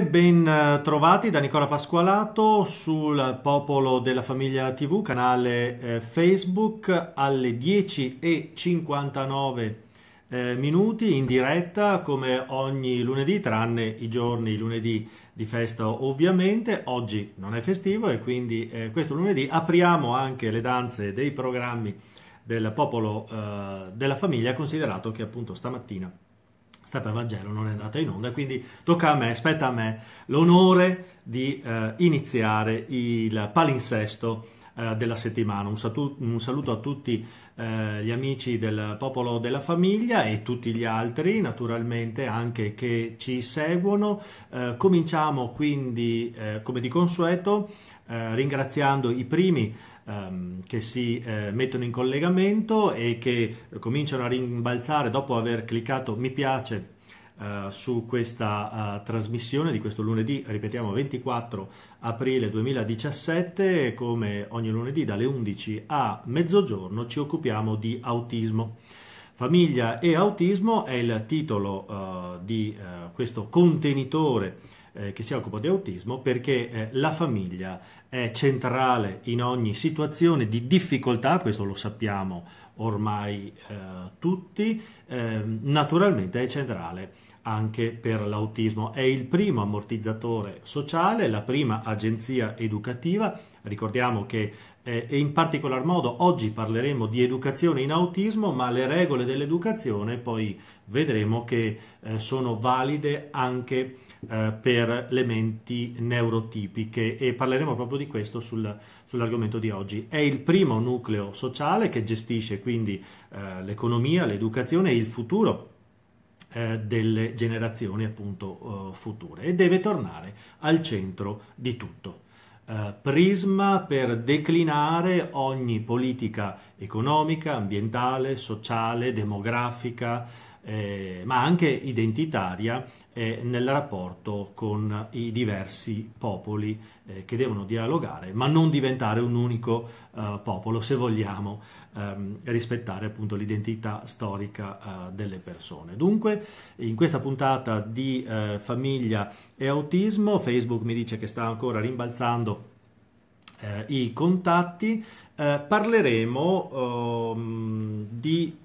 dunque, ben eh, trovati da Nicola Pasqualato sul Popolo della Famiglia TV, canale eh, Facebook, alle 10.59 eh, minuti in diretta come ogni lunedì, tranne i giorni lunedì di festa ovviamente. Oggi non è festivo e quindi eh, questo lunedì apriamo anche le danze dei programmi del Popolo eh, della Famiglia, considerato che appunto stamattina per Vangelo non è andata in onda, quindi tocca a me, spetta a me l'onore di eh, iniziare il palinsesto eh, della settimana. Un, satu- un, saluto a tutti eh, gli amici del popolo della famiglia e tutti gli altri, naturalmente, anche che ci seguono. Eh, cominciamo quindi, eh, come di consueto, eh, ringraziando i primi ehm, che si eh, mettono in collegamento e che cominciano a rimbalzare dopo aver cliccato mi piace eh, su questa eh, trasmissione di questo lunedì, ripetiamo 24 aprile 2017, come ogni lunedì dalle 11 a mezzogiorno ci occupiamo di autismo. Famiglia e autismo è il titolo eh, di eh, questo contenitore eh, che si occupa di autismo perché eh, la famiglia è centrale in ogni situazione di difficoltà, questo lo sappiamo ormai eh, tutti, ehm, naturalmente è centrale anche per l'autismo. È il primo ammortizzatore sociale, la prima agenzia educativa. Ricordiamo che eh, in particolar modo oggi parleremo di educazione in autismo, ma le regole dell'educazione poi vedremo che eh, sono valide anche eh, per le menti neurotipiche e parleremo proprio di questo sul, sull'argomento di oggi. È il primo nucleo sociale che gestisce quindi eh, l'economia, l'educazione e il futuro eh, delle generazioni appunto eh, future e deve tornare al centro di tutto. prisma per declinare ogni politica economica, ambientale, sociale, demografica, eh, ma anche identitaria eh, nel rapporto con i diversi popoli eh, che devono dialogare, ma non diventare un unico eh, popolo se vogliamo ehm, rispettare appunto l'identità storica eh, delle persone. Dunque, in questa puntata di eh, famiglia e autismo, Facebook mi dice che sta ancora rimbalzando eh, i contatti, parleremo ehm, di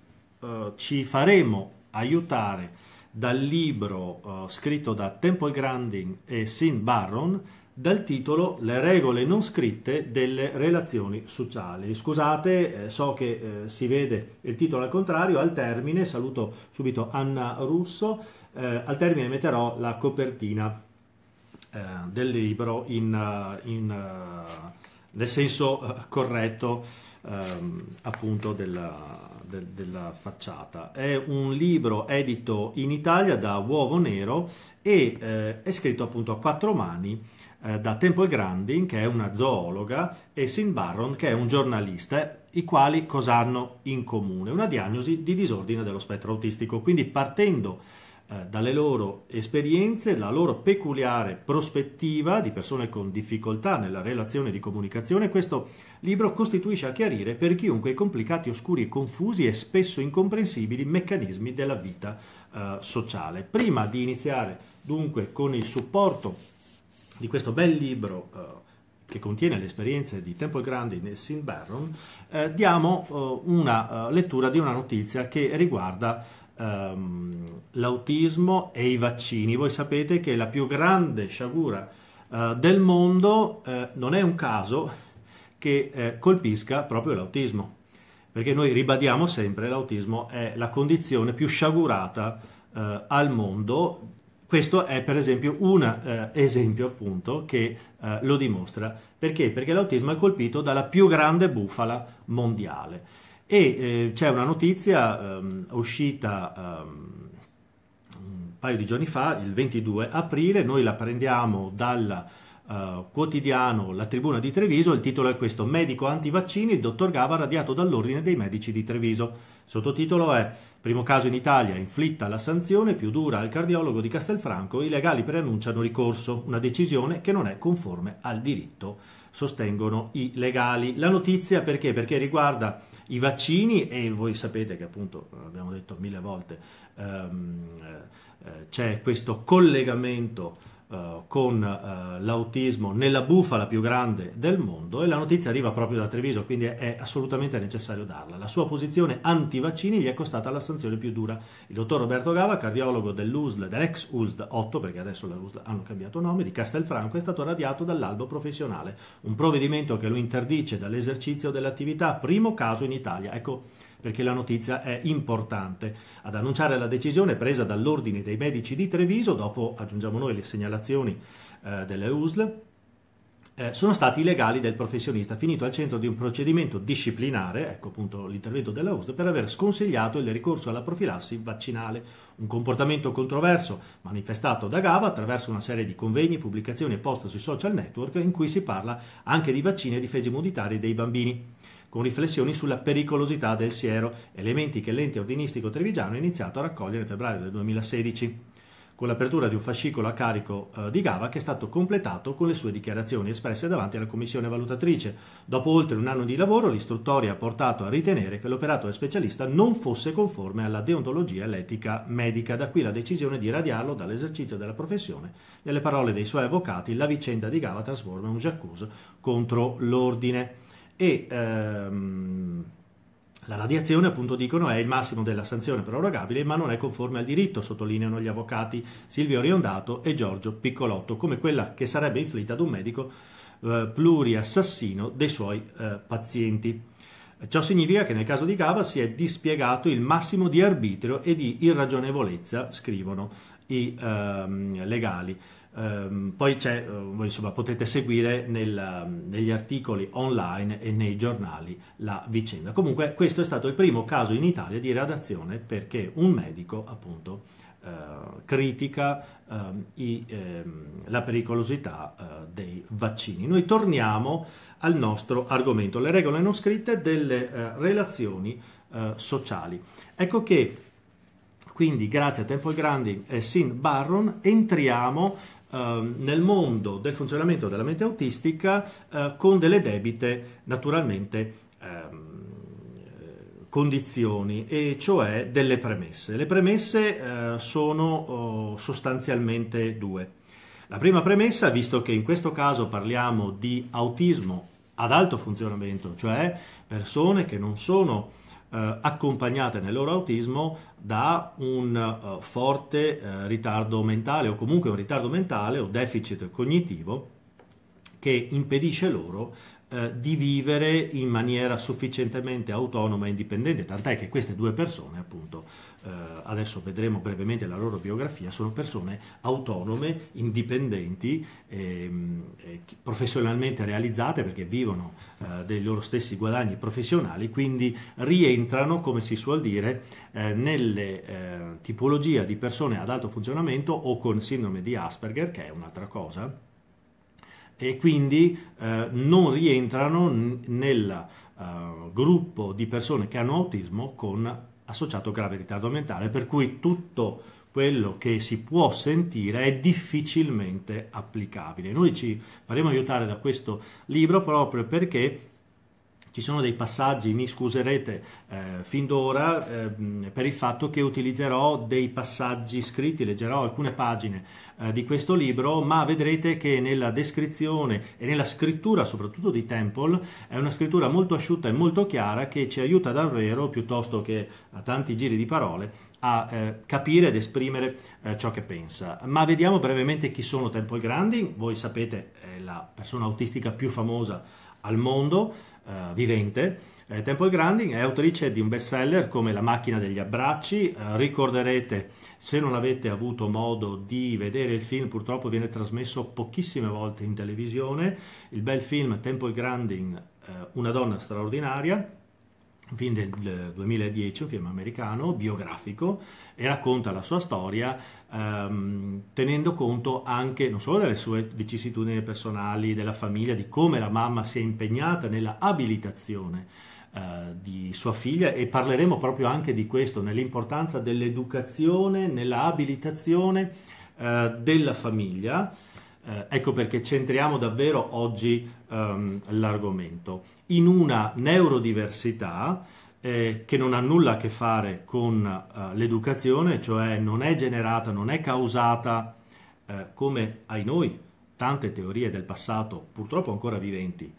ci faremo aiutare dal libro uh, scritto da Temple Grandin e Sin Barron dal titolo Le regole non scritte delle relazioni sociali. Scusate, eh, so che eh, si vede il titolo al contrario, al termine, saluto subito Anna Russo, eh, al termine metterò la copertina eh, del libro in, eh, in, nel senso corretto ehm, appunto della, de, della, facciata. È un libro edito in Italia da Uovo Nero e eh, è scritto appunto a quattro mani eh, da Temple Grandin, che è una zoologa, e Sin Barron, che è un giornalista, i quali cosa hanno in comune? Una diagnosi di disordine dello spettro autistico. Quindi partendo eh, dalle loro esperienze, la loro peculiare prospettiva di persone con difficoltà nella relazione di comunicazione, questo libro costituisce a chiarire per chiunque i complicati, oscuri e confusi e spesso incomprensibili meccanismi della vita eh, sociale. Prima di iniziare dunque con il supporto di questo bel libro, eh, che contiene le esperienze di Temple Grandi e Sin Barron, eh, diamo eh, una uh, lettura di una notizia che riguarda um, l'autismo e i vaccini. Voi sapete che la più grande sciagura uh, del mondo uh, non è un caso che uh, colpisca proprio l'autismo, perché noi ribadiamo sempre che l'autismo è la condizione più sciagurata al mondo. Questo è per esempio un esempio appunto che lo dimostra. Perché? Perché l'autismo è colpito dalla più grande bufala mondiale. E eh, c'è una notizia um, uscita um, un paio di giorni fa, il 22 aprile, noi la prendiamo dal uh, quotidiano La Tribuna di Treviso, il titolo è questo, Medico antivaccini, il dottor Gava radiato dall'ordine dei medici di Treviso. Sottotitolo è Primo caso in Italia, inflitta la sanzione più dura al cardiologo di Castelfranco, i legali preannunciano ricorso, una decisione che non è conforme al diritto, sostengono i legali. La notizia perché? Perché riguarda i vaccini, e voi sapete che appunto, abbiamo detto mille volte, ehm, eh, c'è questo collegamento eh, con eh, l'autismo nella bufala più grande del mondo e la notizia arriva proprio da Treviso, quindi è, assolutamente necessario darla. La sua posizione anti-vaccini gli è costata la sanzione più dura. Il dottor Roberto Gava, cardiologo dell'USL, dell'ex USL 8, perché adesso la USL hanno cambiato nome, di Castelfranco, è stato radiato dall'albo professionale, un provvedimento che lo interdice dall'esercizio dell'attività, primo caso in Italia. Ecco, perché la notizia è importante. Ad annunciare la decisione presa dall'Ordine dei Medici di Treviso, dopo aggiungiamo noi le segnalazioni eh, delle USL, eh, sono stati i legali del professionista finito al centro di un procedimento disciplinare, ecco appunto l'intervento della USD, per aver sconsigliato il ricorso alla profilassi vaccinale, un comportamento controverso manifestato da Gava attraverso una serie di convegni, pubblicazioni e post sui social network in cui si parla anche di vaccini e difese immunitarie dei bambini con riflessioni sulla pericolosità del siero, elementi che l'ente ordinistico trevigiano ha iniziato a raccogliere nel febbraio del 2016, con l'apertura di un fascicolo a carico eh, di Gava che è stato completato con le sue dichiarazioni espresse davanti alla commissione valutatrice. Dopo oltre un anno di lavoro, l'istruttoria ha portato a ritenere che l'operato del specialista non fosse conforme alla deontologia e all'etica medica, da qui la decisione di radiarlo dall'esercizio della professione. Nelle parole dei suoi avvocati, la vicenda di Gava trasforma un jacuzzo contro l'ordine e ehm, la radiazione, appunto, dicono è il massimo della sanzione prorogabile, ma non è conforme al diritto, sottolineano gli avvocati Silvio Riondato e Giorgio Piccolotto, come quella che sarebbe inflitta ad un medico eh, pluriassassino dei suoi eh, pazienti. Ciò significa che nel caso di Cava si è dispiegato il massimo di arbitrio e di irragionevolezza, scrivono i ehm, legali. Um, poi eh, voi insomma, potete seguire nel, ehm, negli articoli online e nei giornali la vicenda. Comunque questo è stato il primo caso in Italia di radiazione perché un medico appunto eh, critica eh, i, eh, la pericolosità eh, dei vaccini. Noi torniamo al nostro argomento, le regole non scritte delle eh, relazioni sociali. Ecco che quindi grazie a Temple Grandi e Sin Barron entriamo Ehm, nel mondo del funzionamento della mente autistica eh, con delle debite naturalmente ehm, eh, condizioni e cioè delle premesse. Le premesse eh, sono oh, sostanzialmente due. La prima premessa, visto che in questo caso parliamo di autismo ad alto funzionamento, cioè persone che non sono eh, accompagnate nel loro autismo da un uh, forte uh, ritardo mentale o comunque un ritardo mentale o deficit cognitivo che impedisce loro eh, di vivere in maniera sufficientemente autonoma e indipendente, tant'è che queste due persone, appunto, eh, adesso vedremo brevemente la loro biografia, sono persone autonome, indipendenti, eh, professionalmente realizzate perché vivono eh, dei loro stessi guadagni professionali, quindi rientrano, come si suol dire, eh, nelle tipologie di persone ad alto funzionamento o con sindrome di Asperger, che è un'altra cosa e quindi eh, non rientrano nel eh, gruppo di persone che hanno autismo con associato grave ritardo mentale, per cui tutto quello che si può sentire è difficilmente applicabile. Noi ci faremo aiutare da questo libro proprio perché ci sono dei passaggi, mi scuserete eh, fin d'ora eh, per il fatto che utilizzerò dei passaggi scritti, leggerò alcune pagine eh, di questo libro, ma vedrete che nella descrizione e nella scrittura soprattutto di Temple è una scrittura molto asciutta e molto chiara che ci aiuta davvero, piuttosto che a tanti giri di parole, a eh, capire ed esprimere eh, ciò che pensa. Ma vediamo brevemente chi sono Temple Grandi. Voi sapete, è la persona autistica più famosa al mondo. Eh, vivente. Eh, Temple Grandin è autrice di un bestseller come La macchina degli abbracci, eh, ricorderete se non avete avuto modo di vedere il film, purtroppo viene trasmesso pochissime volte in televisione, il bel film Temple Grandin, eh, una donna straordinaria, un film del 2010, un film americano, biografico, e racconta la sua storia ehm, tenendo conto anche non solo delle sue vicissitudini personali, della famiglia, di come la mamma si è impegnata nella abilitazione eh, di sua figlia e parleremo proprio anche di questo, nell'importanza dell'educazione, nella abilitazione eh, della famiglia eh, ecco perché centriamo davvero oggi ehm, l'argomento. In una neurodiversità eh, che non ha nulla a che fare con eh, l'educazione, cioè non è generata, non è causata eh, come ai noi tante teorie del passato, purtroppo ancora viventi,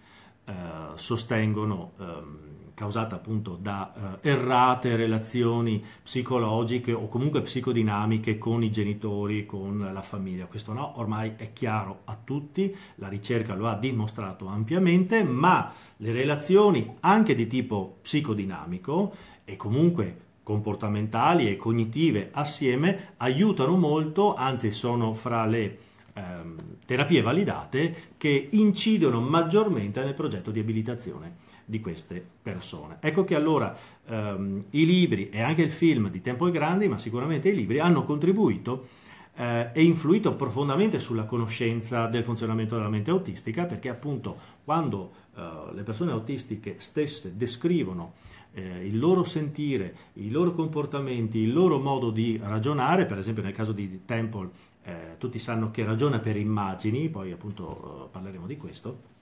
eh, sostengono. Ehm, causata appunto da eh, errate relazioni psicologiche o comunque psicodinamiche con i genitori, con la famiglia. Questo no, ormai è chiaro a tutti, la ricerca lo ha dimostrato ampiamente, ma le relazioni anche di tipo psicodinamico e comunque comportamentali e cognitive assieme aiutano molto, anzi sono fra le ehm, terapie validate che incidono maggiormente nel progetto di abilitazione di queste persone. Ecco che allora ehm, i libri e anche il film di Tempo e Grandi, ma sicuramente i libri, hanno contribuito eh, e influito profondamente sulla conoscenza del funzionamento della mente autistica, perché appunto quando eh, le persone autistiche stesse descrivono eh, il loro sentire, i loro comportamenti, il loro modo di ragionare, per esempio nel caso di Temple eh, tutti sanno che ragiona per immagini, poi appunto eh, parleremo di questo,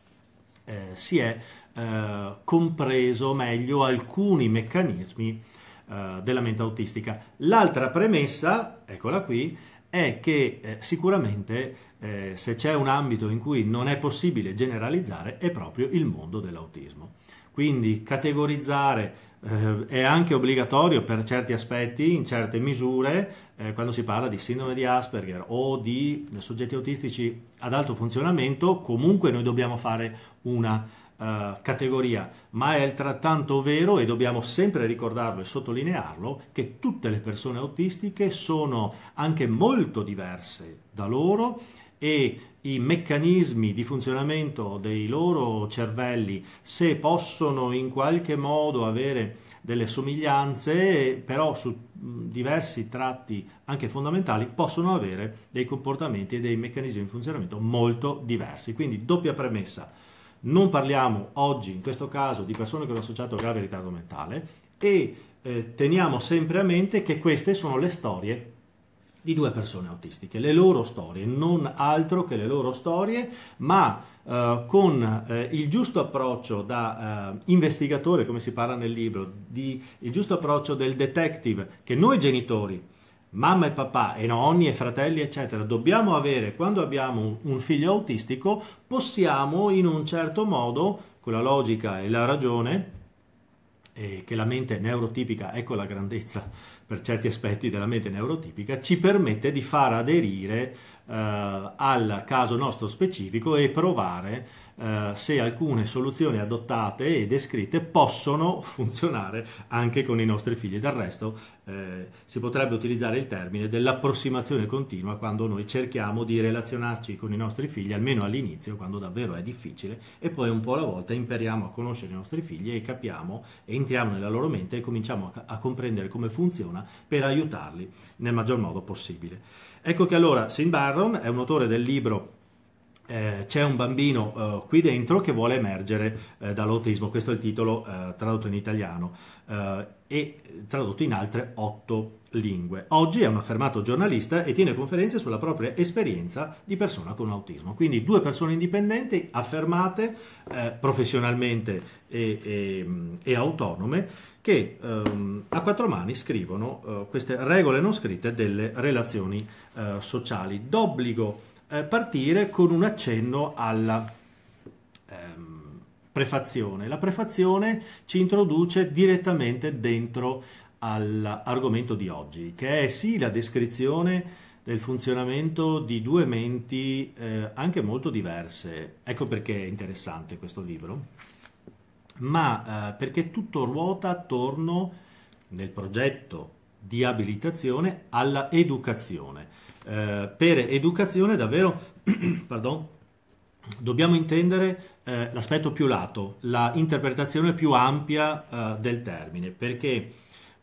eh, si è eh, compreso meglio alcuni meccanismi eh, della mente autistica. L'altra premessa, eccola qui, è che eh, sicuramente eh, se c'è un ambito in cui non è possibile generalizzare è proprio il mondo dell'autismo. Quindi categorizzare eh, è anche obbligatorio per certi aspetti, in certe misure, eh, quando si parla di sindrome di Asperger o di soggetti autistici ad alto funzionamento, comunque noi dobbiamo fare una Uh, categoria, ma è altrettanto vero e dobbiamo sempre ricordarlo e sottolinearlo che tutte le persone autistiche sono anche molto diverse da loro e i meccanismi di funzionamento dei loro cervelli, se possono in qualche modo avere delle somiglianze, però su diversi tratti anche fondamentali possono avere dei comportamenti e dei meccanismi di funzionamento molto diversi. Quindi doppia premessa, non parliamo oggi in questo caso di persone che hanno associato a grave ritardo mentale e eh, teniamo sempre a mente che queste sono le storie di due persone autistiche, le loro storie, non altro che le loro storie, ma eh, con eh, il giusto approccio da eh, investigatore, come si parla nel libro, di, il giusto approccio del detective che noi genitori, mamma e papà e nonni e fratelli eccetera dobbiamo avere quando abbiamo un figlio autistico, possiamo in un certo modo, con la logica e la ragione, che la mente neurotipica, ecco la grandezza per certi aspetti della mente neurotipica, ci permette di far aderire eh, al caso nostro specifico e provare eh, se alcune soluzioni adottate e descritte possono funzionare anche con i nostri figli. Del resto eh, si potrebbe utilizzare il termine dell'approssimazione continua quando noi cerchiamo di relazionarci con i nostri figli, almeno all'inizio, quando davvero è difficile, e poi un po' alla volta impariamo a conoscere i nostri figli e capiamo, entriamo nella loro mente e cominciamo a, a comprendere come funziona per aiutarli nel maggior modo possibile. Ecco che allora Sinbar Barron è un autore del libro eh, c'è un bambino eh, qui dentro che vuole emergere eh, dall'autismo, questo è il titolo eh, tradotto in italiano eh, e tradotto in altre otto lingue. Oggi è un affermato giornalista e tiene conferenze sulla propria esperienza di persona con autismo, quindi due persone indipendenti, affermate eh, professionalmente e, e, e, autonome, che ehm, a quattro mani scrivono queste regole non scritte delle relazioni sociali. D'obbligo eh, partire con un accenno alla ehm, prefazione. La prefazione ci introduce direttamente dentro all'argomento di oggi, che è sì la descrizione del funzionamento di due menti eh, anche molto diverse. Ecco perché è interessante questo libro, ma eh, perché tutto ruota attorno nel progetto di abilitazione alla educazione. Eh, per educazione davvero, pardon, dobbiamo intendere eh, l'aspetto più lato, la interpretazione più ampia eh, del termine, perché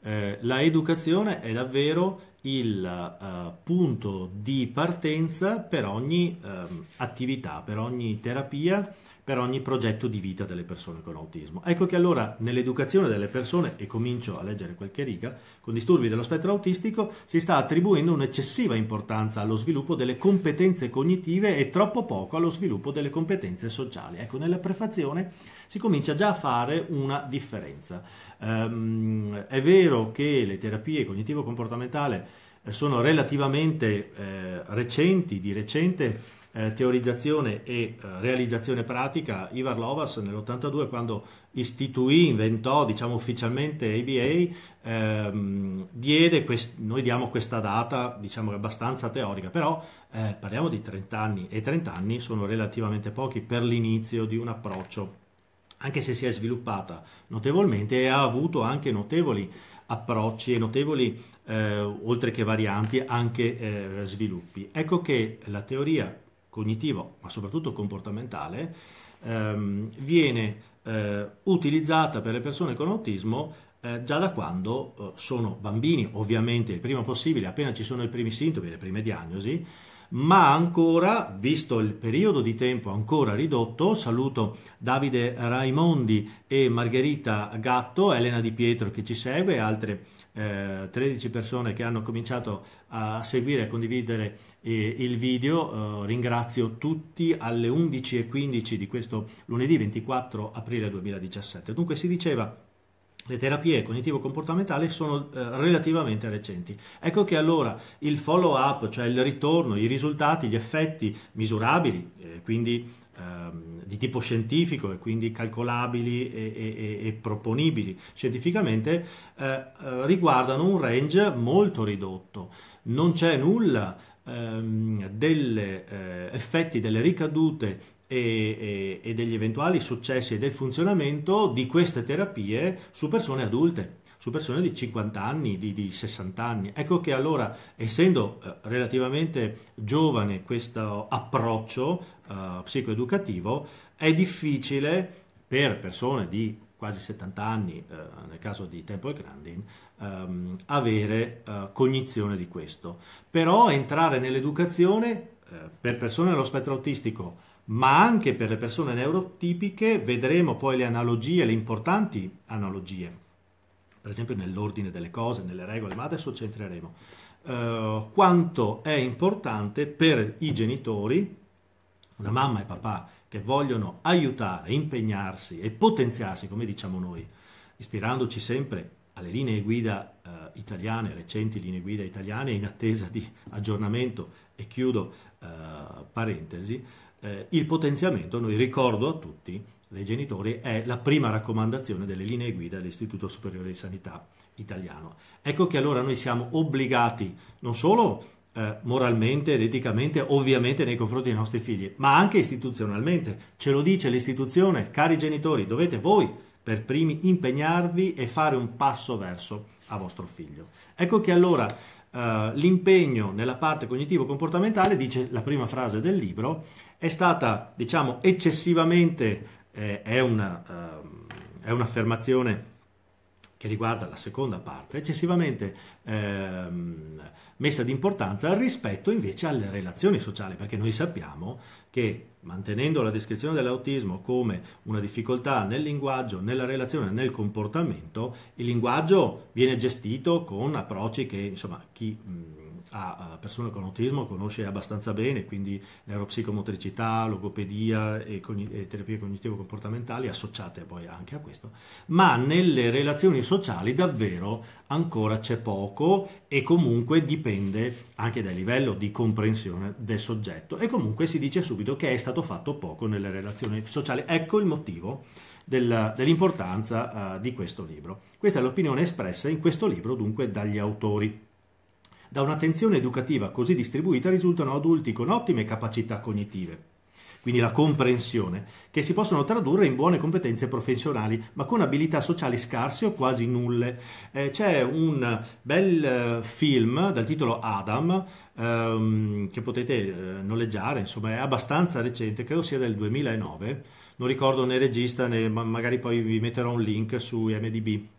eh, la educazione è davvero il eh, punto di partenza per ogni ehm, attività, per ogni terapia per ogni progetto di vita delle persone con autismo. Ecco che allora nell'educazione delle persone, e comincio a leggere qualche riga, con disturbi dello spettro autistico si sta attribuendo un'eccessiva importanza allo sviluppo delle competenze cognitive e troppo poco allo sviluppo delle competenze sociali. Ecco, nella prefazione si comincia già a fare una differenza. Ehm, è vero che le terapie cognitivo-comportamentali eh, sono relativamente eh, recenti, di recente eh, teorizzazione e eh, realizzazione pratica, Ivar Lovas nell'82 quando istituì, inventò diciamo, ufficialmente ABA, ehm, diede quest- noi diamo questa data diciamo, abbastanza teorica, però eh, parliamo di 30 anni e 30 anni sono relativamente pochi per l'inizio di un approccio, anche se si è sviluppata notevolmente e ha avuto anche notevoli approcci e notevoli, eh, oltre che varianti, anche eh, sviluppi. Ecco che la teoria cognitivo, ma soprattutto comportamentale, ehm, viene eh, utilizzata per le persone con autismo eh, già da quando eh, sono bambini, ovviamente il prima possibile, appena ci sono i primi sintomi, le prime diagnosi, ma ancora, visto il periodo di tempo ancora ridotto, saluto Davide Raimondi e Margherita Gatto, Elena Di Pietro che ci segue e altre persone eh, 13 persone che hanno cominciato a seguire e condividere eh, il video. Eh, ringrazio tutti alle 11.15 di questo lunedì 24 aprile 2017. Dunque si diceva le terapie cognitivo-comportamentali sono eh, relativamente recenti. Ecco che allora il follow-up, cioè il ritorno, i risultati, gli effetti misurabili, eh, quindi ehm, di tipo scientifico e quindi calcolabili e, e, e proponibili scientificamente, eh, eh, riguardano un range molto ridotto. Non c'è nulla ehm, degli eh, effetti, delle ricadute e, e, degli eventuali successi del funzionamento di queste terapie su persone adulte, su persone di 50 anni, di, di 60 anni. Ecco che allora, essendo eh, relativamente giovane questo approccio, eh, psicoeducativo, è difficile per persone di quasi 70 anni, uh, nel caso di Temple Grandin, um, avere uh, cognizione di questo. Però entrare nell'educazione per persone dello spettro autistico, ma anche per le persone neurotipiche, vedremo poi le analogie, le importanti analogie, per esempio nell'ordine delle cose, nelle regole, ma adesso centreremo, entreremo. quanto è importante per i genitori una mamma e papà che vogliono aiutare, impegnarsi e potenziarsi, come diciamo noi, ispirandoci sempre alle linee guida eh, italiane, recenti linee guida italiane, in attesa di aggiornamento e chiudo eh, parentesi, eh, il potenziamento, noi ricordo a tutti, dei genitori, è la prima raccomandazione delle linee guida dell'Istituto Superiore di Sanità italiano. Ecco che allora noi siamo obbligati non solo eh, moralmente ed eticamente, ovviamente nei confronti dei nostri figli, ma anche istituzionalmente. Ce lo dice l'istituzione, cari genitori, dovete voi per primi impegnarvi e fare un passo verso a vostro figlio. Ecco che allora eh, l'impegno nella parte cognitivo-comportamentale, dice la prima frase del libro, è stata, diciamo, eccessivamente, eh, è, una, ehm, è un'affermazione che riguarda la seconda parte, eccessivamente ehm, messa di importanza rispetto invece alle relazioni sociali, perché noi sappiamo che mantenendo la descrizione dell'autismo come una difficoltà nel linguaggio, nella relazione, nel comportamento, il linguaggio viene gestito con approcci che insomma chi... Mh, a persone con autismo conosce abbastanza bene, quindi neuropsicomotricità, logopedia e, cogn- e terapie cognitivo-comportamentali associate poi anche a questo, ma nelle relazioni sociali davvero ancora c'è poco e comunque dipende anche dal livello di comprensione del soggetto e comunque si dice subito che è stato fatto poco nelle relazioni sociali. Ecco il motivo della, dell'importanza uh, di questo libro. Questa è l'opinione espressa in questo libro dunque dagli autori. Da un'attenzione educativa così distribuita risultano adulti con ottime capacità cognitive, quindi la comprensione, che si possono tradurre in buone competenze professionali, ma con abilità sociali scarse o quasi nulle. Eh, c'è un bel eh, film dal titolo Adam ehm, che potete eh, noleggiare, insomma è abbastanza recente, credo sia del 2009, non ricordo né regista né ma magari poi vi metterò un link su IMDb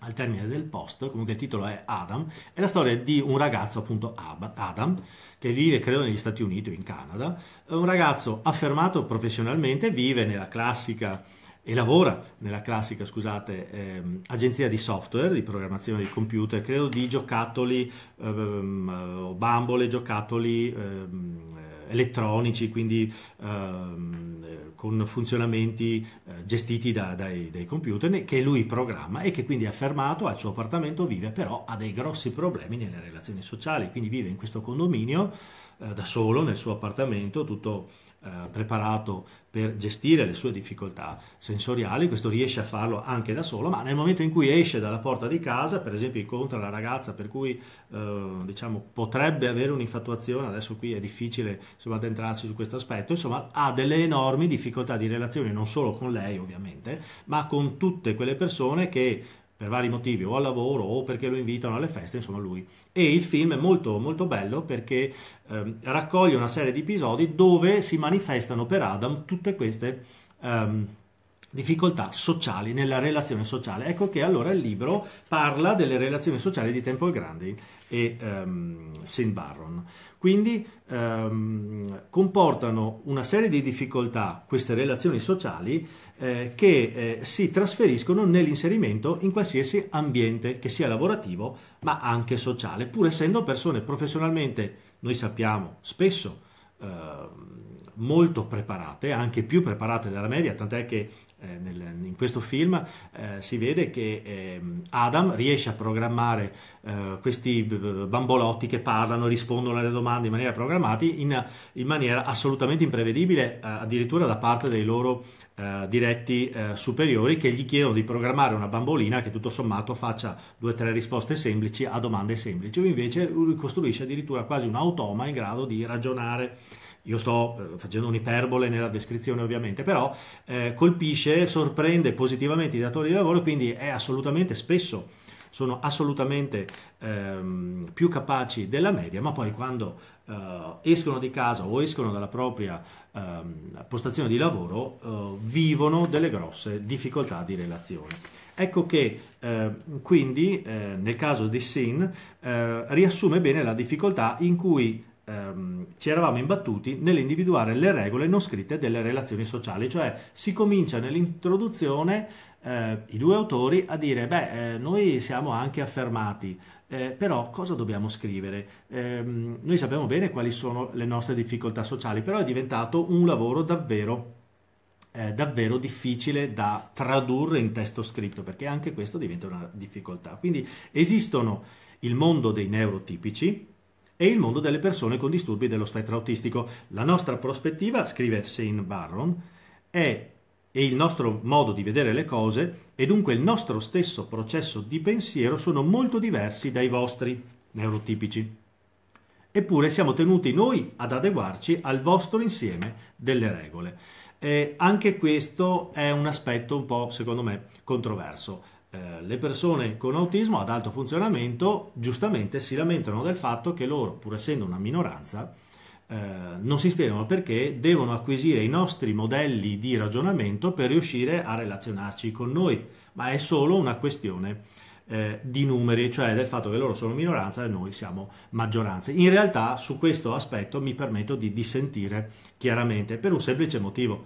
al termine del post, comunque il titolo è Adam, è la storia di un ragazzo appunto Adam, che vive credo negli Stati Uniti o in Canada, un ragazzo affermato professionalmente, vive nella classica e lavora nella classica, scusate, ehm, agenzia di software, di programmazione di computer, credo di giocattoli, ehm, bambole, giocattoli, ehm, elettronici, quindi ehm, con funzionamenti eh, gestiti da, dai, dai, computer che lui programma e che quindi è fermato al suo appartamento, vive però ha dei grossi problemi nelle relazioni sociali, quindi vive in questo condominio eh, da solo nel suo appartamento, tutto eh, preparato per gestire le sue difficoltà sensoriali, questo riesce a farlo anche da solo, ma nel momento in cui esce dalla porta di casa, per esempio incontra la ragazza per cui eh, diciamo, potrebbe avere un'infatuazione, adesso qui è difficile insomma, addentrarsi su questo aspetto, insomma ha delle enormi difficoltà di relazione non solo con lei ovviamente, ma con tutte quelle persone che per vari motivi, o al lavoro o perché lo invitano alle feste, insomma lui. E il film è molto molto bello perché eh, raccoglie una serie di episodi dove si manifestano per Adam tutte queste... Ehm, difficoltà sociali nella relazione sociale. Ecco che allora il libro parla delle relazioni sociali di Temple Grandi e um, ehm, St. Barron. Quindi um, comportano una serie di difficoltà queste relazioni sociali eh, che eh, si trasferiscono nell'inserimento in qualsiasi ambiente, che sia lavorativo ma anche sociale, pur essendo persone professionalmente, noi sappiamo spesso, eh, molto preparate, anche più preparate della media, tant'è che eh, nel, in questo film eh, si vede che eh, Adam riesce a programmare eh, questi bambolotti che parlano, rispondono alle domande in maniera programmata, in, in, maniera assolutamente imprevedibile, eh, addirittura da parte dei loro eh, diretti superiori che gli chiedono di programmare una bambolina che tutto sommato faccia due o tre risposte semplici a domande semplici, o invece lui costruisce addirittura quasi un automa in grado di ragionare io sto eh, facendo un'iperbole nella descrizione ovviamente, però eh, colpisce, sorprende positivamente i datori di lavoro, quindi è assolutamente spesso, sono assolutamente ehm, più capaci della media, ma poi quando eh, escono di casa o escono dalla propria ehm, postazione di lavoro eh, vivono delle grosse difficoltà di relazione. Ecco che eh, quindi eh, nel caso di Sin eh, riassume bene la difficoltà in cui ehm, ci eravamo imbattuti nell'individuare le regole non scritte delle relazioni sociali, cioè si comincia nell'introduzione eh, i due autori a dire, beh, eh, noi siamo anche affermati, eh, però cosa dobbiamo scrivere? Ehm, noi sappiamo bene quali sono le nostre difficoltà sociali, però è diventato un lavoro davvero eh, davvero difficile da tradurre in testo scritto, perché anche questo diventa una difficoltà. Quindi esistono il mondo dei neurotipici, e il mondo delle persone con disturbi dello spettro autistico. La nostra prospettiva, scrive Saint Barron, è e il nostro modo di vedere le cose e dunque il nostro stesso processo di pensiero sono molto diversi dai vostri neurotipici. Eppure siamo tenuti noi ad adeguarci al vostro insieme delle regole. Eh, anche questo è un aspetto un po', secondo me, controverso. Eh, le persone con autismo ad alto funzionamento giustamente si lamentano del fatto che loro, pur essendo una minoranza, eh, non si spiegano perché devono acquisire i nostri modelli di ragionamento per riuscire a relazionarci con noi, ma è solo una questione eh, di numeri, cioè del fatto che loro sono minoranza e noi siamo maggioranza. In realtà su questo aspetto mi permetto di dissentire chiaramente per un semplice motivo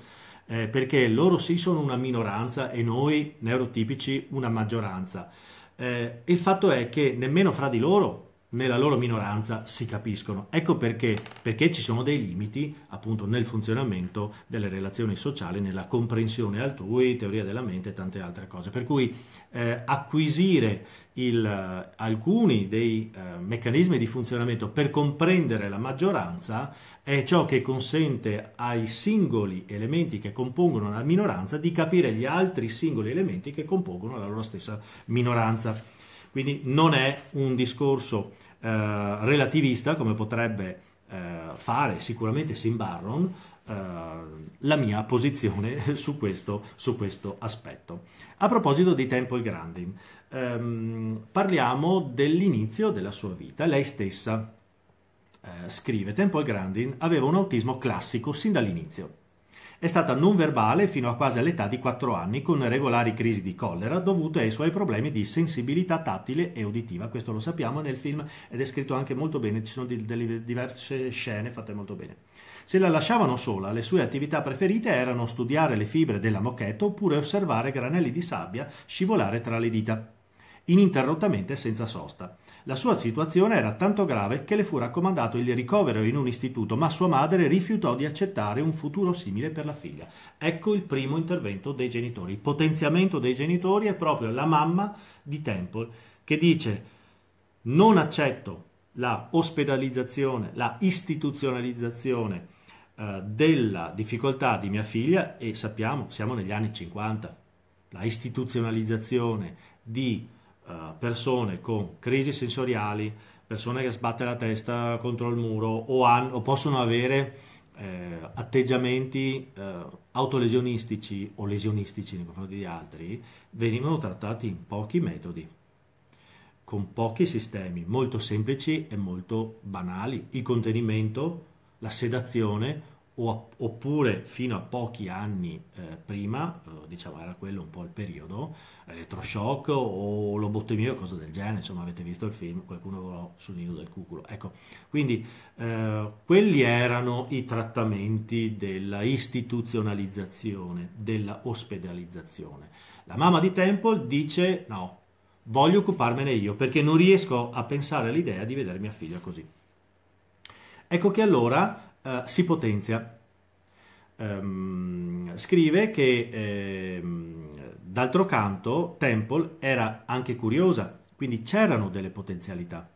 eh, perché loro sì sono una minoranza e noi neurotipici una maggioranza. Eh, il fatto è che nemmeno fra di loro nella loro minoranza si capiscono. Ecco perché, perché ci sono dei limiti appunto nel funzionamento delle relazioni sociali, nella comprensione altrui, teoria della mente e tante altre cose. Per cui eh, acquisire il, eh, alcuni dei eh, meccanismi di funzionamento per comprendere la maggioranza è ciò che consente ai singoli elementi che compongono la minoranza di capire gli altri singoli elementi che compongono la loro stessa minoranza. Quindi non è un discorso eh, relativista come potrebbe eh, fare sicuramente Sim Barron eh, la mia posizione su questo, su questo, aspetto. A proposito di Temple Grandin, ehm, parliamo dell'inizio della sua vita. Lei stessa eh, scrive, Temple Grandin aveva un autismo classico sin dall'inizio è stata non verbale fino a quasi all'età di 4 anni, con regolari crisi di collera dovute ai suoi problemi di sensibilità tattile e uditiva. Questo lo sappiamo nel film ed è scritto anche molto bene, ci sono delle diverse scene fatte molto bene. Se la lasciavano sola, le sue attività preferite erano studiare le fibre della moquette oppure osservare granelli di sabbia scivolare tra le dita, ininterrottamente senza sosta. La sua situazione era tanto grave che le fu raccomandato il ricovero in un istituto, ma sua madre rifiutò di accettare un futuro simile per la figlia. Ecco il primo intervento dei genitori. Il potenziamento dei genitori è proprio la mamma di Temple che dice non accetto la ospedalizzazione, la istituzionalizzazione eh, della difficoltà di mia figlia e sappiamo, siamo negli anni 50, la istituzionalizzazione di eh, persone con crisi sensoriali, persone che sbatte la testa contro il muro o, han, o possono avere eh, atteggiamenti eh, autolesionistici o lesionistici nei confronti di altri, venivano trattati in pochi metodi, con pochi sistemi, molto semplici e molto banali. Il contenimento, la sedazione, oppure fino a pochi anni eh, prima, eh, diciamo era quello un po' il periodo, elettroshock o lobotomia o cose del genere, insomma avete visto il film, qualcuno volò sul nido del cuculo. Ecco, quindi eh, quelli erano i trattamenti della istituzionalizzazione, della ospedalizzazione. La mamma di Temple dice no, voglio occuparmene io perché non riesco a pensare all'idea di vedere mia figlia così. Ecco che allora eh, si potenzia. Ehm, scrive che eh, d'altro canto Temple era anche curiosa, quindi c'erano delle potenzialità.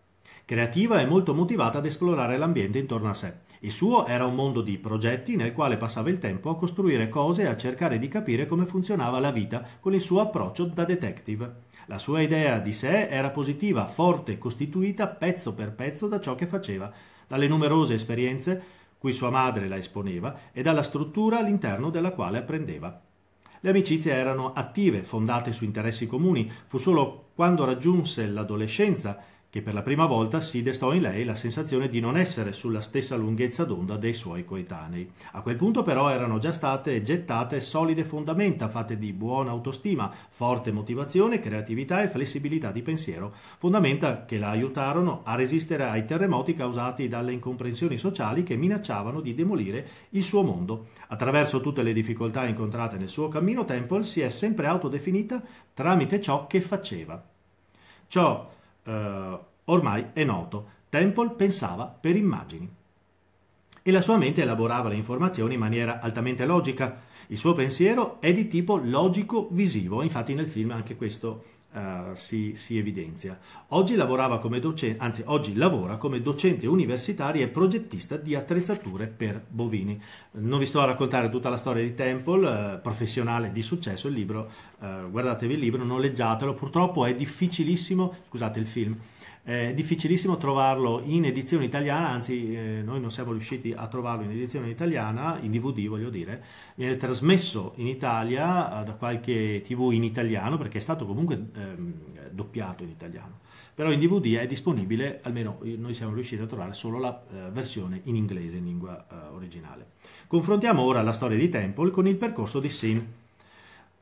Creativa e molto motivata ad esplorare l'ambiente intorno a sé. Il suo era un mondo di progetti nel quale passava il tempo a costruire cose e a cercare di capire come funzionava la vita con il suo approccio da detective. La sua idea di sé era positiva, forte, costituita pezzo per pezzo da ciò che faceva, dalle numerose esperienze cui sua madre la esponeva, e dalla struttura all'interno della quale apprendeva. Le amicizie erano attive, fondate su interessi comuni, fu solo quando raggiunse l'adolescenza che per la prima volta si destò in lei la sensazione di non essere sulla stessa lunghezza d'onda dei suoi coetanei. A quel punto però erano già state gettate solide fondamenta fatte di buona autostima, forte motivazione, creatività e flessibilità di pensiero, fondamenta che la aiutarono a resistere ai terremoti causati dalle incomprensioni sociali che minacciavano di demolire il suo mondo. Attraverso tutte le difficoltà incontrate nel suo cammino, Temple si è sempre autodefinita tramite ciò che faceva. Ciò eh, ormai è noto, Temple pensava per immagini e la sua mente elaborava le informazioni in maniera altamente logica. Il suo pensiero è di tipo logico-visivo, infatti nel film anche questo eh, si, si, evidenzia. Oggi, lavorava come docente, anzi, oggi lavora come docente universitario e progettista di attrezzature per bovini. Non vi sto a raccontare tutta la storia di Temple, eh, professionale di successo, il libro, eh, guardatevi il libro, noleggiatelo, purtroppo è difficilissimo, scusate il film, è difficilissimo trovarlo in edizione italiana, anzi eh, noi non siamo riusciti a trovarlo in edizione italiana, in DVD voglio dire, viene trasmesso in Italia eh, da qualche tv in italiano perché è stato comunque ehm, doppiato in italiano, però in DVD è disponibile, almeno noi siamo riusciti a trovare solo la eh, versione in inglese, in lingua eh, originale. Confrontiamo ora la storia di Temple con il percorso di Sim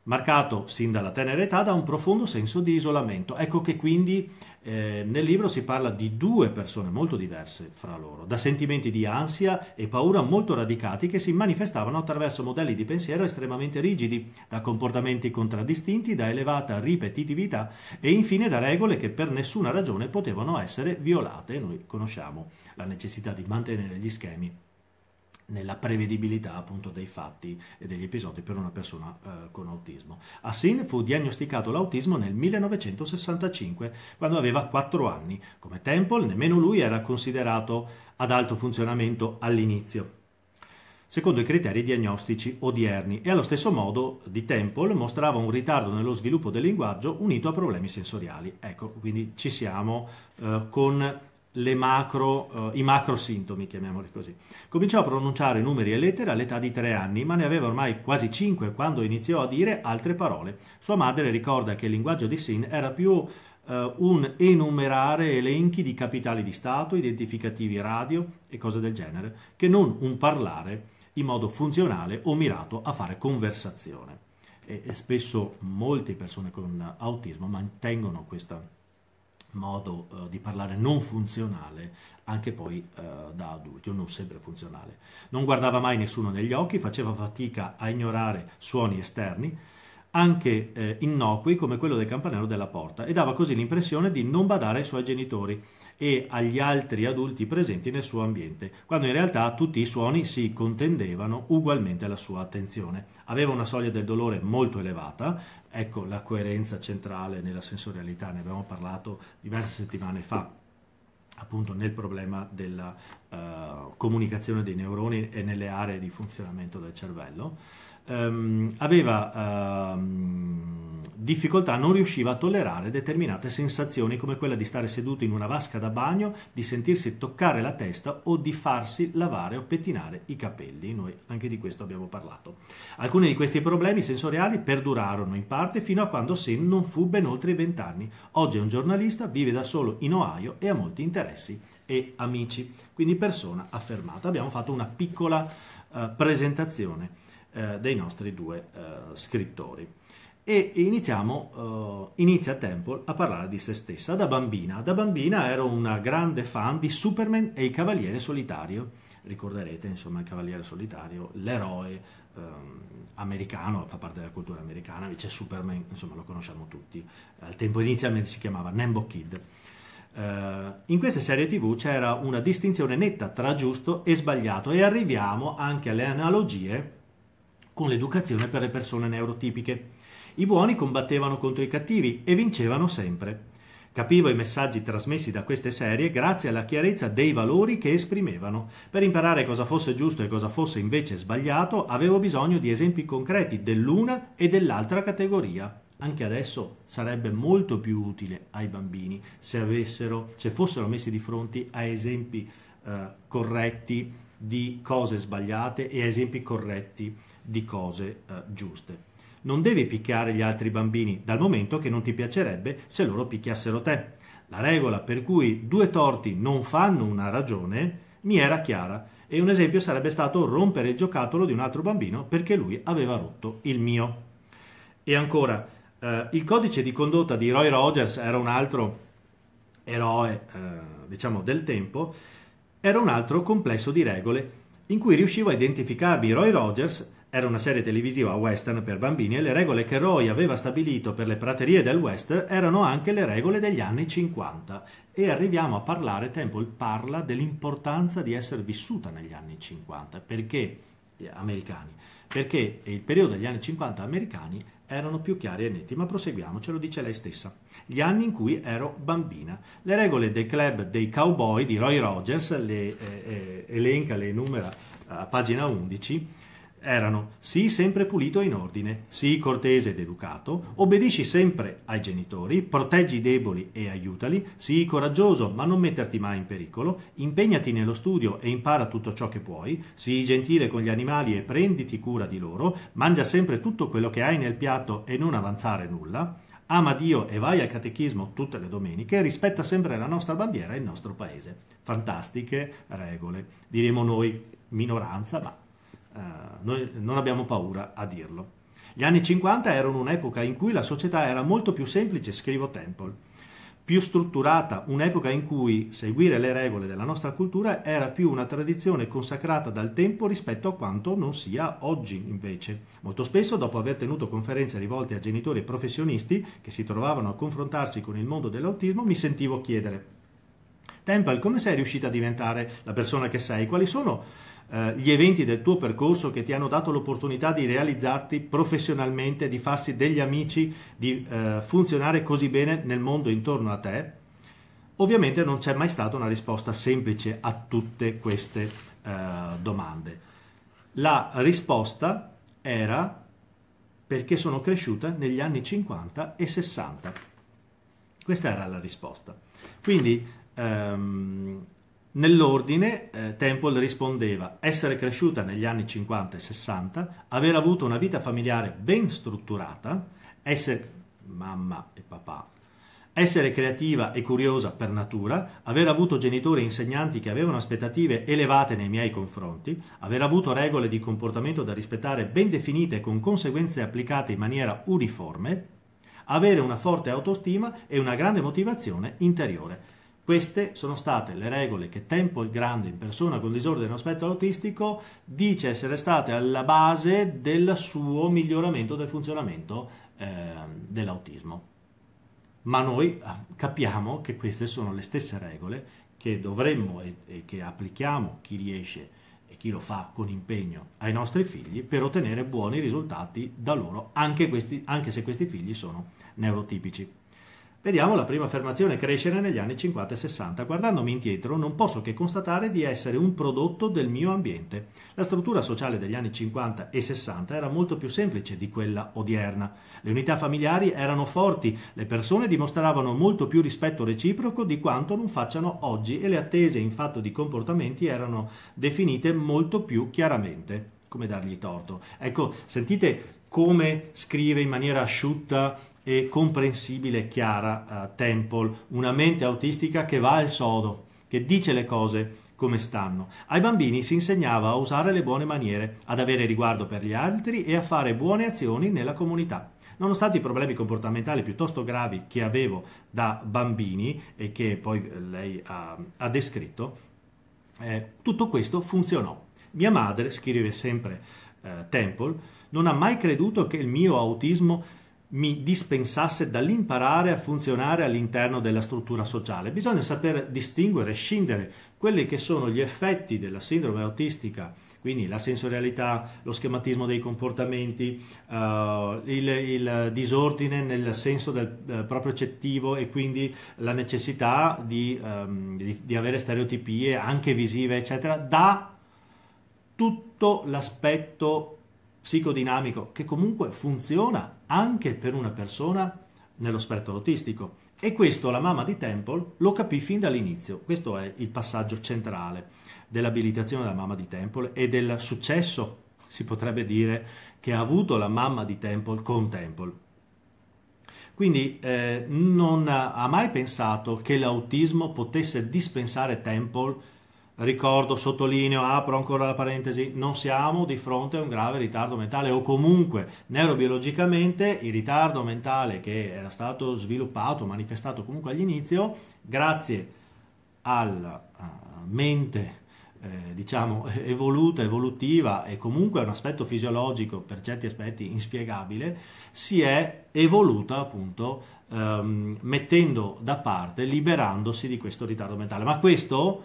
marcato sin dalla tenera età da un profondo senso di isolamento. Ecco che quindi eh, nel libro si parla di due persone molto diverse fra loro, da sentimenti di ansia e paura molto radicati che si manifestavano attraverso modelli di pensiero estremamente rigidi, da comportamenti contraddistinti, da elevata ripetitività e infine da regole che per nessuna ragione potevano essere violate. Noi conosciamo la necessità di mantenere gli schemi nella prevedibilità appunto dei fatti e degli episodi per una persona eh, con autismo. Asin fu diagnosticato l'autismo nel 1965 quando aveva 4 anni. Come Temple nemmeno lui era considerato ad alto funzionamento all'inizio secondo i criteri diagnostici odierni e allo stesso modo di Temple mostrava un ritardo nello sviluppo del linguaggio unito a problemi sensoriali. Ecco, quindi ci siamo eh, con macro, eh, i macro sintomi, chiamiamoli così. Cominciò a pronunciare numeri e lettere all'età di tre anni, ma ne aveva ormai quasi cinque quando iniziò a dire altre parole. Sua madre ricorda che il linguaggio di Sin era più eh, un enumerare elenchi di capitali di Stato, identificativi radio e cose del genere, che non un parlare in modo funzionale o mirato a fare conversazione. E, e spesso molte persone con autismo mantengono questa modo uh, di parlare non funzionale anche poi uh, da adulti o non sempre funzionale. Non guardava mai nessuno negli occhi, faceva fatica a ignorare suoni esterni, anche eh, innocui come quello del campanello della porta, e dava così l'impressione di non badare ai suoi genitori e agli altri adulti presenti nel suo ambiente, quando in realtà tutti i suoni si contendevano ugualmente la sua attenzione. Aveva una soglia del dolore molto elevata, ecco la coerenza centrale nella sensorialità, ne abbiamo parlato diverse settimane fa appunto nel problema della eh, comunicazione dei neuroni e nelle aree di funzionamento del cervello, um, aveva um, difficoltà, non riusciva a tollerare determinate sensazioni come quella di stare seduto in una vasca da bagno, di sentirsi toccare la testa o di farsi lavare o pettinare i capelli. Noi anche di questo abbiamo parlato. Alcuni di questi problemi sensoriali perdurarono in parte fino a quando Sen non fu ben oltre i vent'anni. Oggi è un giornalista, vive da solo in Ohio e ha molti interessi e amici, quindi persona affermata. Abbiamo fatto una piccola eh, presentazione eh, dei nostri due eh, scrittori. E iniziamo, eh, inizia Temple a parlare di se stessa da bambina. Da bambina ero una grande fan di Superman e il Cavaliere Solitario. Ricorderete, insomma, il Cavaliere Solitario, l'eroe ehm, americano, fa parte della cultura americana, invece Superman, insomma, lo conosciamo tutti. Al tempo inizialmente si chiamava Nembo Kid eh, in queste serie tv c'era una distinzione netta tra giusto e sbagliato e arriviamo anche alle analogie con l'educazione per le persone neurotipiche. I buoni combattevano contro i cattivi e vincevano sempre. Capivo i messaggi trasmessi da queste serie grazie alla chiarezza dei valori che esprimevano. Per imparare cosa fosse giusto e cosa fosse invece sbagliato avevo bisogno di esempi concreti dell'una e dell'altra categoria anche adesso sarebbe molto più utile ai bambini se, avessero, se fossero messi di fronte a esempi eh, corretti di cose sbagliate e a esempi corretti di cose eh, giuste. Non devi picchiare gli altri bambini dal momento che non ti piacerebbe se loro picchiassero te. La regola per cui due torti non fanno una ragione mi era chiara e un esempio sarebbe stato rompere il giocattolo di un altro bambino perché lui aveva rotto il mio. E ancora, eh, il codice di condotta di Roy Rogers era un altro eroe, eh, diciamo, del tempo, era un altro complesso di regole in cui riusciva a identificarvi Roy Rogers era una serie televisiva western per bambini e le regole che Roy aveva stabilito per le praterie del West erano anche le regole degli anni 50 e arriviamo a parlare, tempo parla dell'importanza di essere vissuta negli anni 50 perché, eh, americani, perché il periodo degli anni 50 americani erano più chiari e netti, ma proseguiamo, ce lo dice lei stessa. Gli anni in cui ero bambina. Le regole del club dei cowboy di Roy Rogers le eh, eh elenca, le enumera a pagina 11 erano sii sempre pulito e in ordine, sii cortese ed educato, obbedisci sempre ai genitori, proteggi i deboli e aiutali, sii coraggioso ma non metterti mai in pericolo, impegnati nello studio e impara tutto ciò che puoi, sii gentile con gli animali e prenditi cura di loro, mangia sempre tutto quello che hai nel piatto e non avanzare nulla, ama Dio e vai al catechismo tutte le domeniche, rispetta sempre la nostra bandiera e il nostro paese. Fantastiche regole, diremo noi minoranza, ma eh, noi non abbiamo paura a dirlo. Gli anni 50 erano un'epoca in cui la società era molto più semplice, scrivo Temple più strutturata, un'epoca in cui seguire le regole della nostra cultura era più una tradizione consacrata dal tempo rispetto a quanto non sia oggi invece. Molto spesso, dopo aver tenuto conferenze rivolte a genitori e professionisti che si trovavano a confrontarsi con il mondo dell'autismo, mi sentivo chiedere Temple, come sei riuscita a diventare la persona che sei? Quali sono eh, gli eventi del tuo percorso che ti hanno dato l'opportunità di realizzarti professionalmente, di farsi degli amici, di eh, funzionare così bene nel mondo intorno a te? Ovviamente non c'è mai stata una risposta semplice a tutte queste eh, domande. La risposta era perché sono cresciuta negli anni 50 e 60. Questa era la risposta. Quindi ehm, Nell'ordine, eh, Temple rispondeva essere cresciuta negli anni 50 e 60, aver avuto una vita familiare ben strutturata, essere mamma e papà, essere creativa e curiosa per natura, aver avuto genitori e insegnanti che avevano aspettative elevate nei miei confronti, aver avuto regole di comportamento da rispettare ben definite con conseguenze applicate in maniera uniforme, avere una forte autostima e una grande motivazione interiore. Queste sono state le regole che Tempo il Grande in persona con disordine dello spettro autistico dice essere state alla base del suo miglioramento del funzionamento eh, dell'autismo. Ma noi ah, capiamo che queste sono le stesse regole che dovremmo e, e che applichiamo chi riesce e chi lo fa con impegno ai nostri figli per ottenere buoni risultati da loro, anche, questi, anche se questi figli sono neurotipici. Vediamo la prima affermazione, crescere negli anni 50 e 60. Guardandomi indietro non posso che constatare di essere un prodotto del mio ambiente. La struttura sociale degli anni 50 e 60 era molto più semplice di quella odierna. Le unità familiari erano forti, le persone dimostravano molto più rispetto reciproco di quanto non facciano oggi e le attese in fatto di comportamenti erano definite molto più chiaramente. Come dargli torto? Ecco, sentite come scrive in maniera asciutta e comprensibile e chiara uh, Temple, una mente autistica che va al sodo, che dice le cose come stanno. Ai bambini si insegnava a usare le buone maniere, ad avere riguardo per gli altri e a fare buone azioni nella comunità. Nonostante i problemi comportamentali piuttosto gravi che avevo da bambini e che poi eh, lei ha, ha descritto, eh, tutto questo funzionò. Mia madre, scrive sempre eh, Temple, non ha mai creduto che il mio autismo mi dispensasse dall'imparare a funzionare all'interno della struttura sociale. Bisogna saper distinguere, scindere quelli che sono gli effetti della sindrome autistica, quindi la sensorialità, lo schematismo dei comportamenti, uh, il, il, disordine nel senso del uh, proprio accettivo e quindi la necessità di, um, di, di avere stereotipie anche visive, eccetera, da tutto l'aspetto psicodinamico che comunque funziona anche per una persona nello spettro autistico. E questo la mamma di Temple lo capì fin dall'inizio. Questo è il passaggio centrale dell'abilitazione della mamma di Temple e del successo, si potrebbe dire, che ha avuto la mamma di Temple con Temple. Quindi eh, non ha mai pensato che l'autismo potesse dispensare Temple ricordo, sottolineo, apro ancora la parentesi, non siamo di fronte a un grave ritardo mentale o comunque neurobiologicamente il ritardo mentale che era stato sviluppato, manifestato comunque all'inizio, grazie alla eh, mente eh, diciamo evoluta, evolutiva e comunque a un aspetto fisiologico per certi aspetti inspiegabile, si è evoluta appunto ehm, mettendo da parte, liberandosi di questo ritardo mentale. Ma questo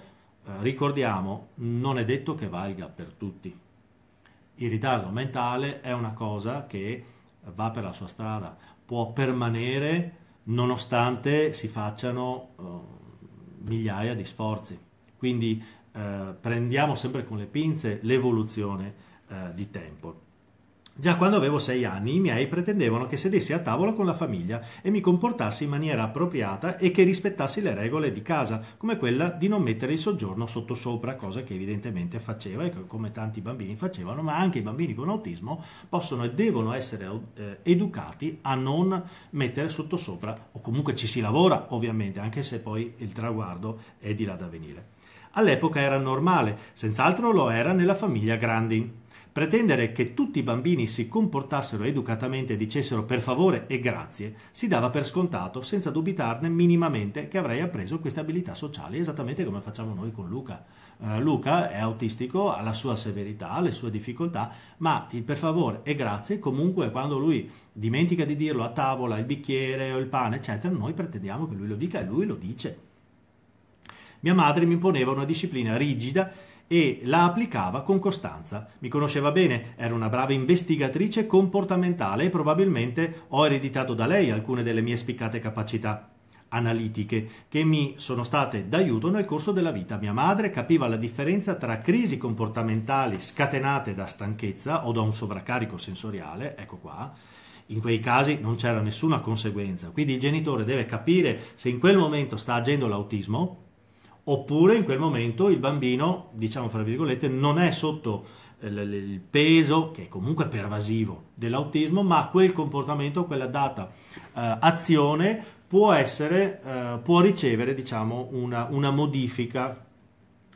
eh, ricordiamo, non è detto che valga per tutti. Il ritardo mentale è una cosa che va per la sua strada, può permanere nonostante si facciano uh, migliaia di sforzi. Quindi uh, prendiamo sempre con le pinze l'evoluzione uh, di tempo. Già quando avevo sei anni i miei pretendevano che sedessi a tavola con la famiglia e mi comportassi in maniera appropriata e che rispettassi le regole di casa, come quella di non mettere il soggiorno sottosopra, cosa che evidentemente faceva e come tanti bambini facevano, ma anche i bambini con autismo possono e devono essere eh, educati a non mettere sottosopra, o comunque ci si lavora ovviamente, anche se poi il traguardo è di là da venire. All'epoca era normale, senz'altro lo era nella famiglia Grandin. Pretendere che tutti i bambini si comportassero educatamente e dicessero per favore e grazie si dava per scontato senza dubitarne minimamente che avrei appreso queste abilità sociali, esattamente come facciamo noi con Luca. Uh, Luca è autistico, ha la sua severità, le sue difficoltà, ma il per favore e grazie comunque quando lui dimentica di dirlo a tavola, il bicchiere o il pane, eccetera, noi pretendiamo che lui lo dica e lui lo dice. Mia madre mi imponeva una disciplina rigida e la applicava con costanza. Mi conosceva bene, era una brava investigatrice comportamentale e probabilmente ho ereditato da lei alcune delle mie spiccate capacità analitiche che mi sono state d'aiuto nel corso della vita. Mia madre capiva la differenza tra crisi comportamentali scatenate da stanchezza o da un sovraccarico sensoriale, ecco qua, in quei casi non c'era nessuna conseguenza, quindi il genitore deve capire se in quel momento sta agendo l'autismo oppure in quel momento il bambino, diciamo fra virgolette, non è sotto eh, il peso, che è comunque pervasivo, dell'autismo, ma quel comportamento, quella data eh, azione può, essere, eh, può ricevere diciamo, una, una modifica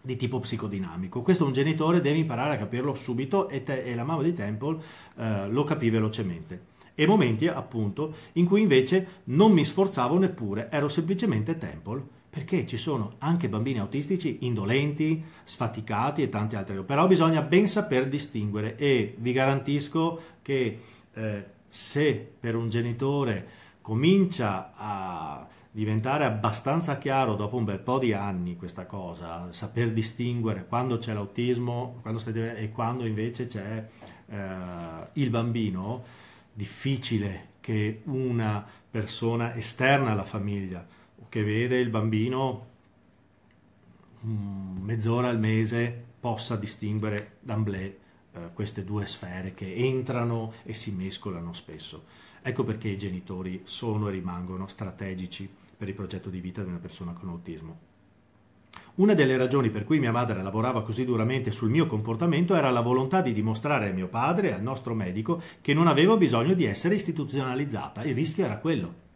di tipo psicodinamico. Questo un genitore deve imparare a capirlo subito e, te, e la mamma di Temple eh, lo capì velocemente. E momenti appunto in cui invece non mi sforzavo neppure, ero semplicemente Temple perché ci sono anche bambini autistici indolenti, sfaticati e tante altre cose. Però bisogna ben saper distinguere e vi garantisco che eh, se per un genitore comincia a diventare abbastanza chiaro dopo un bel po' di anni questa cosa, saper distinguere quando c'è l'autismo quando state, e quando invece c'è eh, il bambino, difficile che una persona esterna alla famiglia che vede il bambino mm, mezz'ora al mese possa distinguere d'amblè eh, queste due sfere che entrano e si mescolano spesso. Ecco perché i genitori sono e rimangono strategici per il progetto di vita di una persona con autismo. Una delle ragioni per cui mia madre lavorava così duramente sul mio comportamento era la volontà di dimostrare a mio padre e al nostro medico che non avevo bisogno di essere istituzionalizzata. Il rischio era quello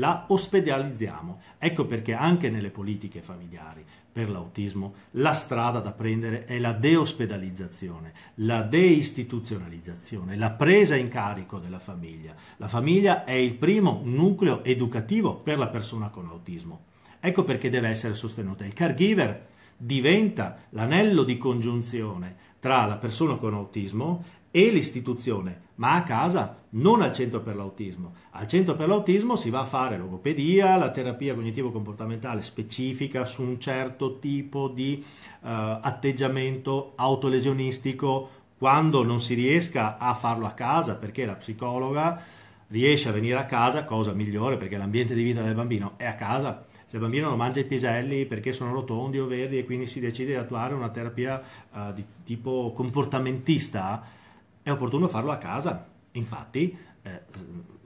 la ospedalizziamo. Ecco perché anche nelle politiche familiari per l'autismo la strada da prendere è la deospedalizzazione, la deistituzionalizzazione, la presa in carico della famiglia. La famiglia è il primo nucleo educativo per la persona con autismo. Ecco perché deve essere sostenuta. Il caregiver diventa l'anello di congiunzione tra la persona con autismo e l'istituzione ma a casa non al centro per l'autismo. Al centro per l'autismo si va a fare logopedia, la terapia cognitivo-comportamentale specifica su un certo tipo di eh, atteggiamento autolesionistico quando non si riesca a farlo a casa perché la psicologa riesce a venire a casa, cosa migliore perché l'ambiente di vita del bambino è a casa. Se il bambino non mangia i piselli perché sono rotondi o verdi e quindi si decide di attuare una terapia eh, di tipo comportamentista, è opportuno farlo a casa. Infatti, eh,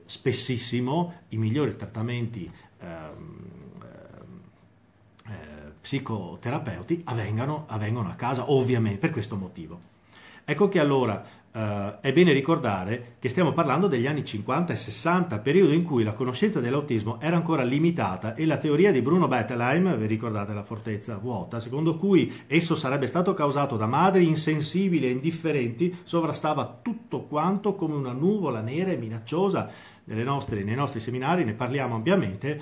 spessissimo i migliori trattamenti eh, eh, psicoterapeuti avvengano, avvengono a casa, ovviamente, per questo motivo. Ecco che allora Uh, è bene ricordare che stiamo parlando degli anni 50 e 60, periodo in cui la conoscenza dell'autismo era ancora limitata e la teoria di Bruno Bettelheim, vi ricordate la fortezza vuota, secondo cui esso sarebbe stato causato da madri insensibili e indifferenti, sovrastava tutto quanto come una nuvola nera e minacciosa nelle nostre, nei nostri seminari, ne parliamo ampiamente,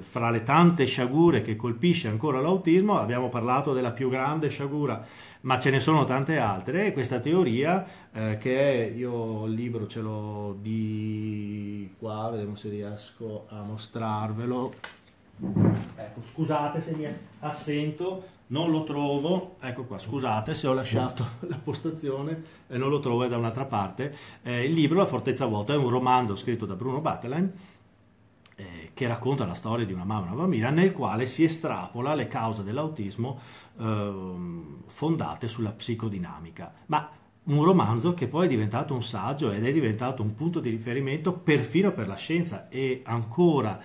fra le tante sciagure che colpisce ancora l'autismo abbiamo parlato della più grande sciagura, ma ce ne sono tante altre e questa teoria eh, che è, io il libro ce l'ho di qua, vediamo se riesco a mostrarvelo, ecco, scusate se mi assento non lo trovo, ecco qua, scusate se ho lasciato la postazione, e eh, non lo trovo, è da un'altra parte. Eh, il libro La fortezza vuota è un romanzo scritto da Bruno Battelan eh, che racconta la storia di una mamma e una bambina nel quale si estrapola le cause dell'autismo ehm, fondate sulla psicodinamica. Ma un romanzo che poi è diventato un saggio ed è diventato un punto di riferimento perfino per la scienza e ancora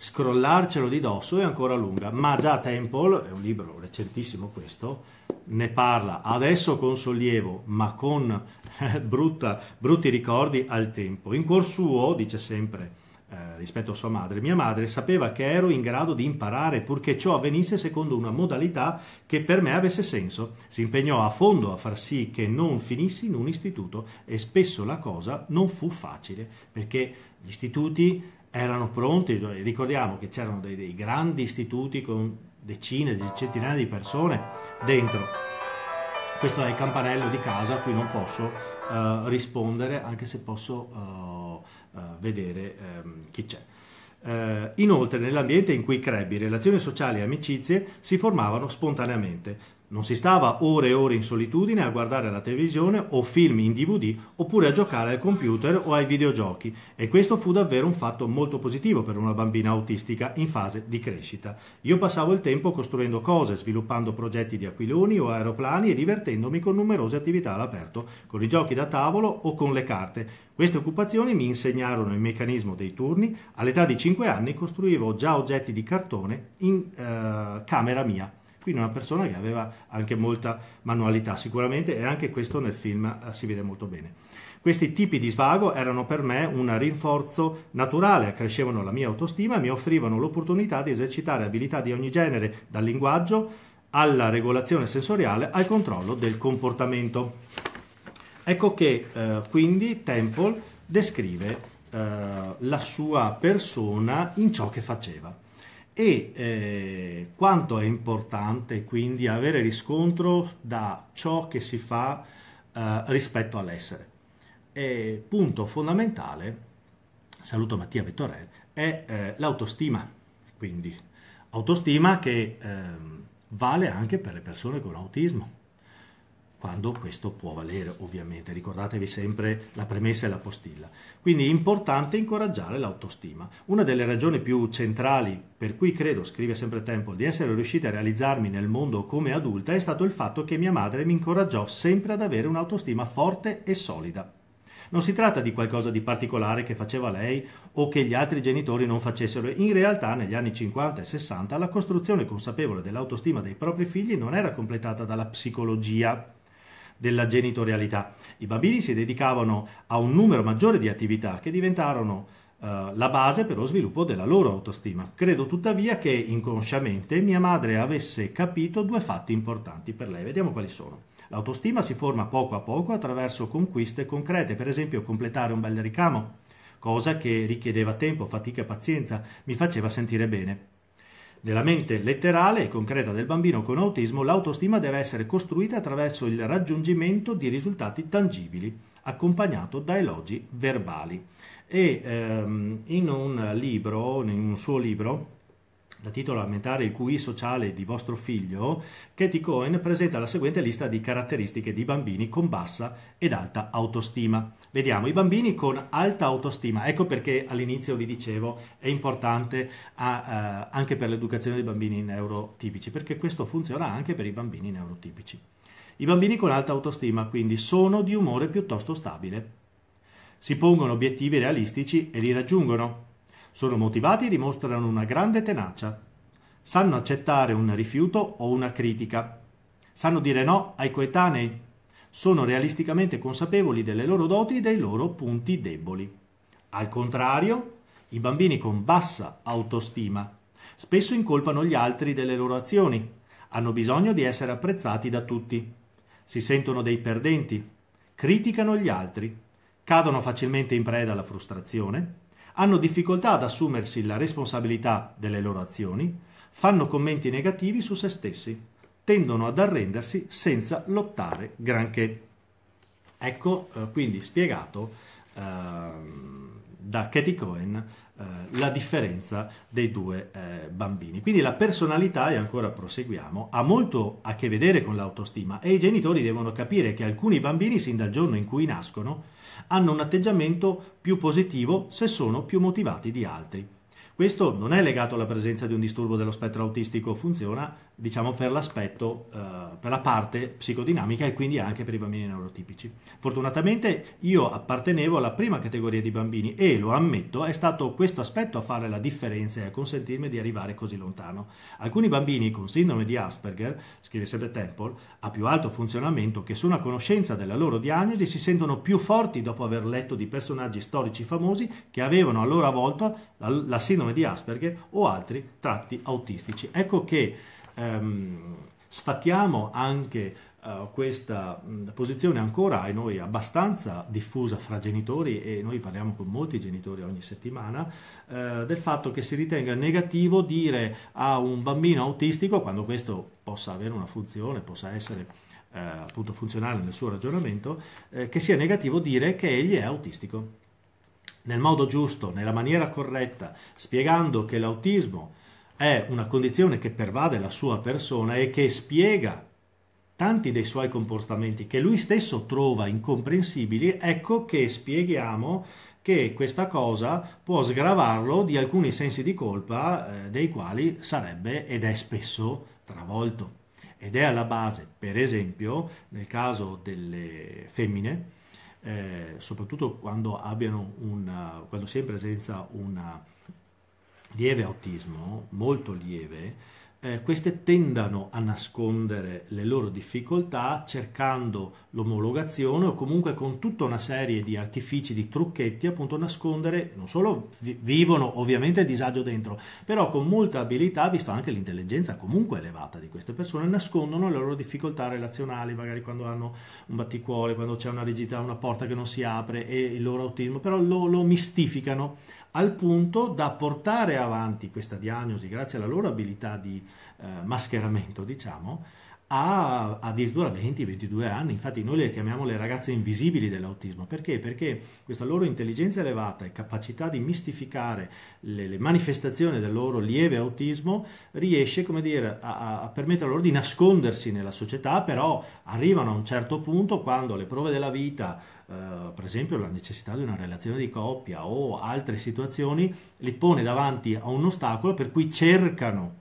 scrollarcelo di dosso è ancora lunga, ma già Temple, è un libro recentissimo questo, ne parla adesso con sollievo, ma con brutta, brutti ricordi al tempo. In cuor suo, dice sempre, eh, rispetto a sua madre. Mia madre sapeva che ero in grado di imparare purché ciò avvenisse secondo una modalità che per me avesse senso. Si impegnò a fondo a far sì che non finissi in un istituto e spesso la cosa non fu facile perché gli istituti erano pronti, ricordiamo che c'erano dei, dei grandi istituti con decine, di centinaia di persone dentro. Questo è il campanello di casa a cui non posso eh, rispondere anche se posso eh, eh, vedere ehm, chi c'è. Eh, inoltre, nell'ambiente in cui crebbe, relazioni sociali e amicizie si formavano spontaneamente, non si stava ore e ore in solitudine a guardare la televisione o film in DVD oppure a giocare al computer o ai videogiochi e questo fu davvero un fatto molto positivo per una bambina autistica in fase di crescita. Io passavo il tempo costruendo cose, sviluppando progetti di aquiloni o aeroplani e divertendomi con numerose attività all'aperto, con i giochi da tavolo o con le carte. Queste occupazioni mi insegnarono il meccanismo dei turni. All'età di 5 anni costruivo già oggetti di cartone in eh, camera mia quindi una persona che aveva anche molta manualità sicuramente e anche questo nel film eh, si vede molto bene. Questi tipi di svago erano per me un rinforzo naturale, accrescevano la mia autostima e mi offrivano l'opportunità di esercitare abilità di ogni genere, dal linguaggio alla regolazione sensoriale al controllo del comportamento. Ecco che eh, quindi Temple descrive eh, la sua persona in ciò che faceva e eh, quanto è importante quindi avere riscontro da ciò che si fa eh, rispetto all'essere. E punto fondamentale, saluto Mattia Vettorel, è eh, l'autostima, quindi autostima che ehm, vale anche per le persone con autismo quando questo può valere ovviamente. Ricordatevi sempre la premessa e la postilla. Quindi è importante incoraggiare l'autostima. Una delle ragioni più centrali per cui credo, scrive sempre Temple, di essere riuscita a realizzarmi nel mondo come adulta è stato il fatto che mia madre mi incoraggiò sempre ad avere un'autostima forte e solida. Non si tratta di qualcosa di particolare che faceva lei o che gli altri genitori non facessero. In realtà, negli anni 50 e 60, la costruzione consapevole dell'autostima dei propri figli non era completata dalla psicologia della genitorialità. I bambini si dedicavano a un numero maggiore di attività che diventarono eh, la base per lo sviluppo della loro autostima. Credo tuttavia che inconsciamente mia madre avesse capito due fatti importanti per lei. Vediamo quali sono. L'autostima si forma poco a poco attraverso conquiste concrete, per esempio completare un bel ricamo, cosa che richiedeva tempo, fatica e pazienza, mi faceva sentire bene. Nella mente letterale e concreta del bambino con autismo l'autostima deve essere costruita attraverso il raggiungimento di risultati tangibili, accompagnato da elogi verbali. E ehm, in un libro, in un suo libro, da titolo Aumentare il QI sociale di vostro figlio, Katie Cohen presenta la seguente lista di caratteristiche di bambini con bassa ed alta autostima. Vediamo, i bambini con alta autostima, ecco perché all'inizio vi dicevo è importante a, eh, anche per l'educazione dei bambini neurotipici, perché questo funziona anche per i bambini neurotipici. I bambini con alta autostima quindi sono di umore piuttosto stabile, si pongono obiettivi realistici e li raggiungono, sono motivati e dimostrano una grande tenacia, sanno accettare un rifiuto o una critica, sanno dire no ai coetanei, sono realisticamente consapevoli delle loro doti e dei loro punti deboli. Al contrario, i bambini con bassa autostima spesso incolpano gli altri delle loro azioni, hanno bisogno di essere apprezzati da tutti, si sentono dei perdenti, criticano gli altri, cadono facilmente in preda alla frustrazione, hanno difficoltà ad assumersi la responsabilità delle loro azioni, fanno commenti negativi su se stessi tendono ad arrendersi senza lottare granché. Ecco eh, quindi spiegato eh, da Katie Cohen eh, la differenza dei due eh, bambini. Quindi la personalità, e ancora proseguiamo, ha molto a che vedere con l'autostima e i genitori devono capire che alcuni bambini sin dal giorno in cui nascono hanno un atteggiamento più positivo se sono più motivati di altri. Questo non è legato alla presenza di un disturbo dello spettro autistico, funziona diciamo per l'aspetto, eh, per la parte psicodinamica e quindi anche per i bambini neurotipici. Fortunatamente io appartenevo alla prima categoria di bambini e lo ammetto, è stato questo aspetto a fare la differenza e a consentirmi di arrivare così lontano. Alcuni bambini con sindrome di Asperger, scrive sempre Temple, a più alto funzionamento che sono a conoscenza della loro diagnosi si sentono più forti dopo aver letto di personaggi storici famosi che avevano a loro volta la, la sindrome di Asperger o altri tratti autistici. Ecco che ehm, sfatiamo anche eh, questa mh, mm, posizione ancora e noi abbastanza diffusa fra genitori e noi parliamo con molti genitori ogni settimana eh, del fatto che si ritenga negativo dire a un bambino autistico quando questo possa avere una funzione, possa essere eh, appunto funzionale nel suo ragionamento, eh, che sia negativo dire che egli è autistico. Nel modo giusto, nella maniera corretta, spiegando che l'autismo è una condizione che pervade la sua persona e che spiega tanti dei suoi comportamenti che lui stesso trova incomprensibili, ecco che spieghiamo che questa cosa può sgravarlo di alcuni sensi di colpa eh, dei quali sarebbe ed è spesso travolto. Ed è alla base, per esempio, nel caso delle femmine, eh, soprattutto quando, una, quando, si è in presenza una lieve autismo, molto lieve, eh, queste tendano a nascondere le loro difficoltà cercando l'omologazione o comunque con tutta una serie di artifici, di trucchetti, appunto nascondere, non solo vi- vivono ovviamente il disagio dentro, però con molta abilità, visto anche l'intelligenza comunque elevata di queste persone, nascondono le loro difficoltà relazionali, magari quando hanno un batticuore, quando c'è una rigidità, una porta che non si apre e il loro autismo, però lo, lo mistificano al punto da portare avanti questa diagnosi grazie alla loro abilità di eh, mascheramento, diciamo, ha addirittura 20-22 anni, infatti noi le chiamiamo le ragazze invisibili dell'autismo, perché? Perché questa loro intelligenza elevata e capacità di mistificare le, le manifestazioni del loro lieve autismo riesce, come dire, a, a, permettere loro di nascondersi nella società, però arrivano a un certo punto quando le prove della vita, eh, per esempio la necessità di una relazione di coppia o altre situazioni, li pone davanti a un ostacolo per cui cercano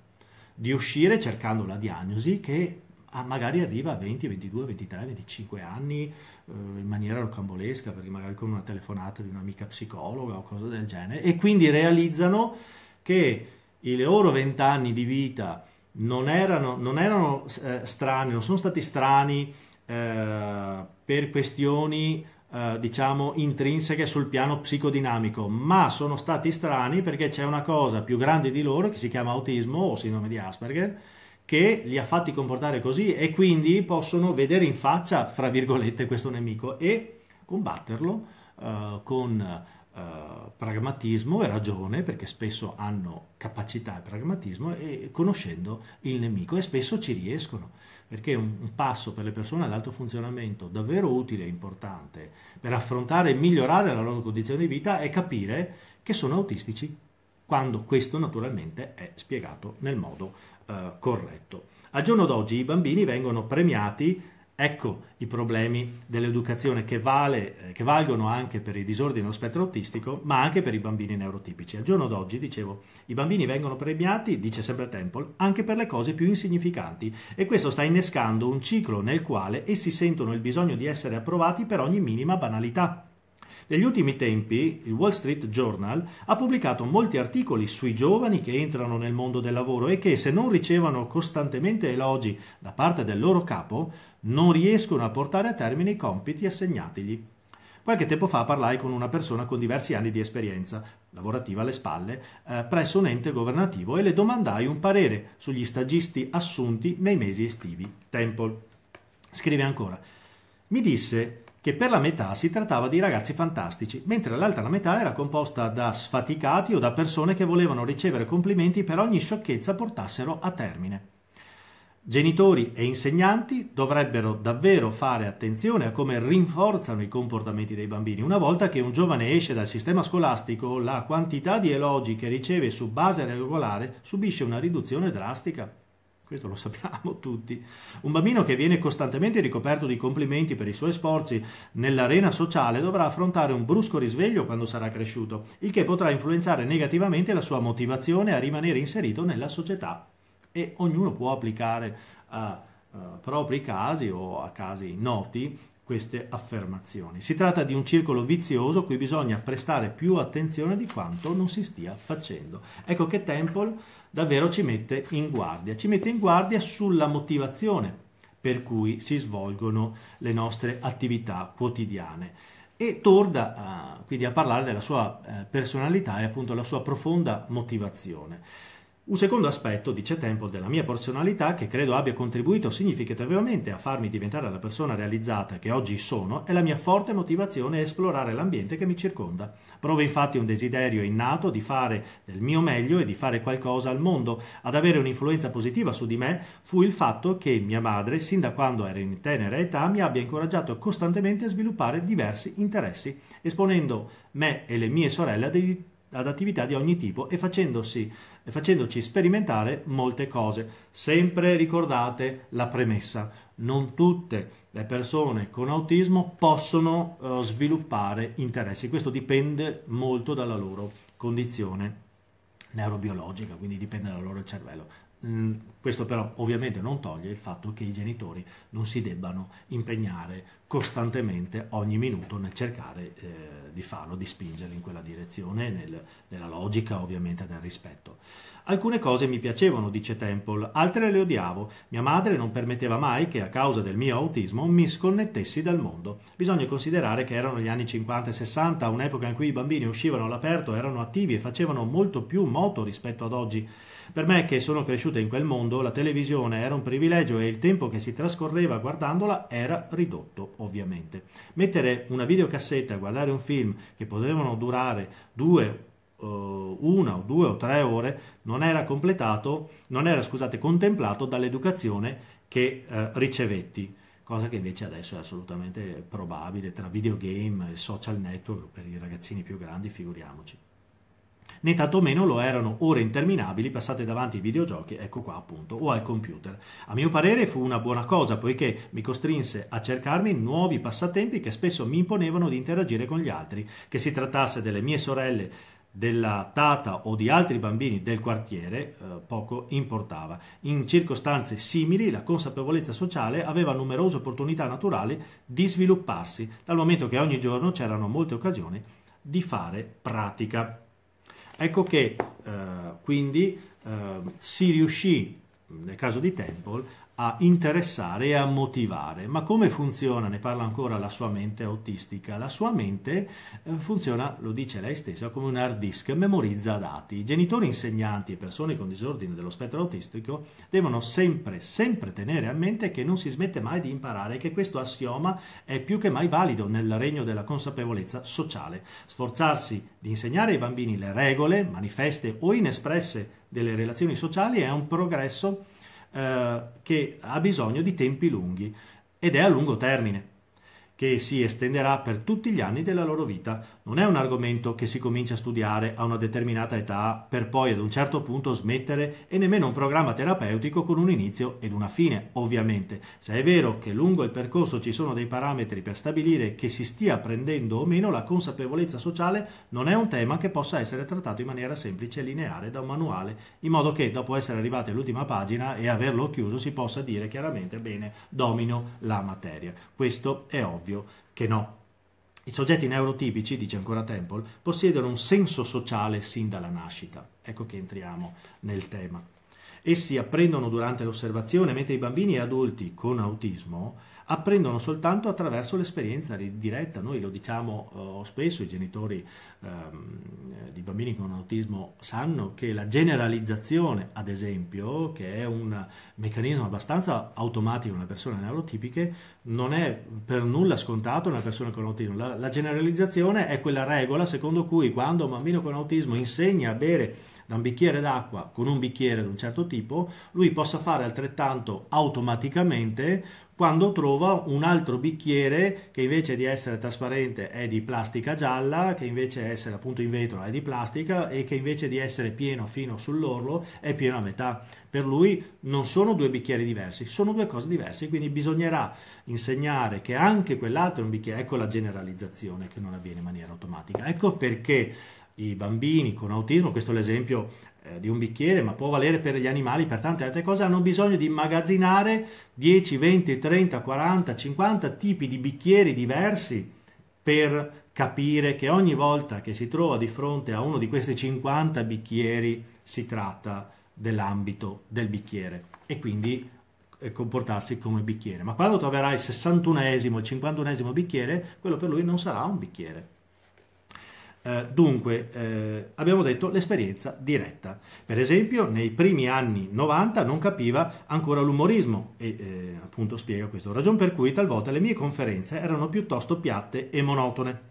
di uscire cercando la diagnosi che Ah, magari arriva a 20, 22, 23, 25 anni eh, in maniera rocambolesca, perché magari con una telefonata di un'amica psicologa o cose del genere, e quindi realizzano che i loro 20 anni di vita non erano, non erano eh, strani, non sono stati strani eh, per questioni eh, diciamo intrinseche sul piano psicodinamico, ma sono stati strani perché c'è una cosa più grande di loro che si chiama autismo o sindrome di Asperger che li ha fatti comportare così e quindi possono vedere in faccia, fra virgolette, questo nemico e combatterlo eh, con eh, pragmatismo e ragione, perché spesso hanno capacità e pragmatismo, e conoscendo il nemico e spesso ci riescono, perché un, un passo per le persone ad alto funzionamento davvero utile e importante per affrontare e migliorare la loro condizione di vita è capire che sono autistici, quando questo naturalmente è spiegato nel modo eh, corretto. Al giorno d'oggi i bambini vengono premiati, ecco i problemi dell'educazione che, vale, eh, che valgono anche per i disordini dello spettro autistico, ma anche per i bambini neurotipici. Al giorno d'oggi, dicevo, i bambini vengono premiati, dice sempre Temple, anche per le cose più insignificanti e questo sta innescando un ciclo nel quale essi sentono il bisogno di essere approvati per ogni minima banalità. Negli ultimi tempi il Wall Street Journal ha pubblicato molti articoli sui giovani che entrano nel mondo del lavoro e che se non ricevono costantemente elogi da parte del loro capo non riescono a portare a termine i compiti assegnatigli. Qualche tempo fa parlai con una persona con diversi anni di esperienza lavorativa alle spalle eh, presso un ente governativo e le domandai un parere sugli stagisti assunti nei mesi estivi. Temple. Scrive ancora. Mi disse che per la metà si trattava di ragazzi fantastici, mentre l'altra metà era composta da sfaticati o da persone che volevano ricevere complimenti per ogni sciocchezza portassero a termine. Genitori e insegnanti dovrebbero davvero fare attenzione a come rinforzano i comportamenti dei bambini. Una volta che un giovane esce dal sistema scolastico, la quantità di elogi che riceve su base regolare subisce una riduzione drastica questo lo sappiamo tutti. Un bambino che viene costantemente ricoperto di complimenti per i suoi sforzi nell'arena sociale dovrà affrontare un brusco risveglio quando sarà cresciuto, il che potrà influenzare negativamente la sua motivazione a rimanere inserito nella società. E ognuno può applicare a, a eh, propri casi o a casi noti queste affermazioni. Si tratta di un circolo vizioso cui bisogna prestare più attenzione di quanto non si stia facendo. Ecco che Temple davvero ci mette in guardia, ci mette in guardia sulla motivazione per cui si svolgono le nostre attività quotidiane e torna eh, quindi a parlare della sua eh, personalità e appunto la sua profonda motivazione. Un secondo aspetto, dice Temple, della mia personalità che credo abbia contribuito significativamente a farmi diventare la persona realizzata che oggi sono è la mia forte motivazione a esplorare l'ambiente che mi circonda. Provo infatti un desiderio innato di fare del mio meglio e di fare qualcosa al mondo. Ad avere un'influenza positiva su di me fu il fatto che mia madre, sin da quando ero in tenera età, mi abbia incoraggiato costantemente a sviluppare diversi interessi, esponendo me e le mie sorelle a dei ad attività di ogni tipo e facendosi, facendoci sperimentare molte cose. Sempre ricordate la premessa, non tutte le persone con autismo possono uh, sviluppare interessi, questo dipende molto dalla loro condizione neurobiologica, quindi dipende dal loro cervello. Mm, questo però ovviamente non toglie il fatto che i genitori non si debbano impegnare costantemente ogni minuto nel cercare eh, di farlo, di spingerli in quella direzione, nel, nella logica ovviamente del rispetto. Alcune cose mi piacevano, dice Temple, altre le odiavo. Mia madre non permetteva mai che a causa del mio autismo mi sconnettessi dal mondo. Bisogna considerare che erano gli anni 50 e 60, un'epoca in cui i bambini uscivano all'aperto, erano attivi e facevano molto più moto rispetto ad oggi. Per me che sono cresciuta in quel mondo, la televisione era un privilegio e il tempo che si trascorreva guardandola era ridotto, ovviamente. Mettere una videocassetta e guardare un film che potevano durare due eh, una o due o tre ore non era completato, non era scusate, contemplato dall'educazione che eh, ricevetti, cosa che invece adesso è assolutamente probabile tra videogame e social network per i ragazzini più grandi, figuriamoci né tantomeno lo erano ore interminabili passate davanti ai videogiochi, ecco qua appunto, o al computer. A mio parere fu una buona cosa poiché mi costrinse a cercarmi nuovi passatempi che spesso mi imponevano di interagire con gli altri, che si trattasse delle mie sorelle della tata o di altri bambini del quartiere eh, poco importava. In circostanze simili la consapevolezza sociale aveva numerose opportunità naturali di svilupparsi, dal momento che ogni giorno c'erano molte occasioni di fare pratica. Ecco che eh, quindi eh, si riuscì, nel caso di Temple, a interessare e a motivare. Ma come funziona? Ne parla ancora la sua mente autistica. La sua mente eh, funziona, lo dice lei stessa, come un hard disk, memorizza dati. I genitori, insegnanti e persone con disordine dello spettro autistico devono sempre, sempre tenere a mente che non si smette mai di imparare e che questo assioma è più che mai valido nel regno della consapevolezza sociale. Sforzarsi di insegnare ai bambini le regole, manifeste o inespresse delle relazioni sociali è un progresso eh, che ha bisogno di tempi lunghi ed è a lungo termine che si estenderà per tutti gli anni della loro vita. Non è un argomento che si comincia a studiare a una determinata età per poi ad un certo punto smettere e nemmeno un programma terapeutico con un inizio ed una fine, ovviamente. Se è vero che lungo il percorso ci sono dei parametri per stabilire che si stia prendendo o meno la consapevolezza sociale, non è un tema che possa essere trattato in maniera semplice e lineare da un manuale, in modo che dopo essere arrivati all'ultima pagina e averlo chiuso si possa dire chiaramente bene, domino la materia. Questo è ovvio ovvio che no. I soggetti neurotipici, dice ancora Temple, possiedono un senso sociale sin dalla nascita. Ecco che entriamo nel tema. Essi apprendono durante l'osservazione, mentre i bambini e adulti con autismo apprendono soltanto attraverso l'esperienza diretta. Noi lo diciamo eh, spesso, i genitori ehm, di bambini con autismo sanno che la generalizzazione, ad esempio, che è un meccanismo abbastanza automatico nelle persone neurotipiche, non è per nulla scontato nella persona con autismo. La, la generalizzazione è quella regola secondo cui quando un bambino con autismo insegna a bere da un bicchiere d'acqua con un bicchiere di un certo tipo, lui possa fare altrettanto automaticamente quando trova un altro bicchiere che invece di essere trasparente è di plastica gialla, che invece di essere appunto in vetro è di plastica e che invece di essere pieno fino sull'orlo è pieno a metà. Per lui non sono due bicchieri diversi, sono due cose diverse, quindi bisognerà insegnare che anche quell'altro è un bicchiere, ecco la generalizzazione che non avviene in maniera automatica. Ecco perché i bambini con autismo, questo è l'esempio eh, di un bicchiere, ma può valere per gli animali, per tante altre cose, hanno bisogno di immagazzinare 10, 20, 30, 40, 50 tipi di bicchieri diversi per capire che ogni volta che si trova di fronte a uno di questi 50 bicchieri si tratta dell'ambito del bicchiere e quindi eh, comportarsi come bicchiere. Ma quando troverà il 61esimo, il 51esimo bicchiere, quello per lui non sarà un bicchiere eh, dunque, eh, abbiamo detto l'esperienza diretta. Per esempio, nei primi anni 90 non capiva ancora l'umorismo e eh, appunto spiega questo, ragion per cui talvolta le mie conferenze erano piuttosto piatte e monotone.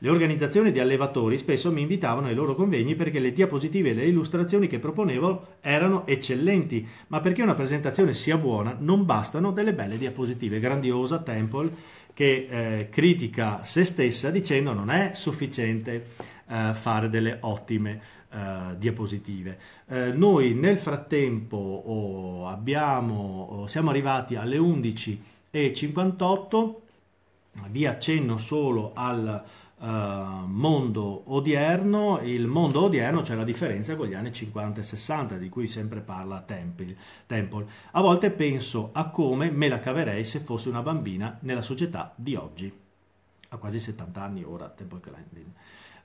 Le organizzazioni di allevatori spesso mi invitavano ai loro convegni perché le diapositive e le illustrazioni che proponevo erano eccellenti, ma perché una presentazione sia buona non bastano delle belle diapositive, grandiosa, temple che eh, critica se stessa dicendo non è sufficiente eh, fare delle ottime eh, diapositive. Eh, noi nel frattempo oh, abbiamo, oh, siamo arrivati alle 11.58, vi accenno solo al uh, mondo odierno, il mondo odierno c'è la differenza con gli anni 50 e 60 di cui sempre parla Temple. Temple. A volte penso a come me la caverei se fossi una bambina nella società di oggi. A quasi 70 anni ora, Temple Grandin.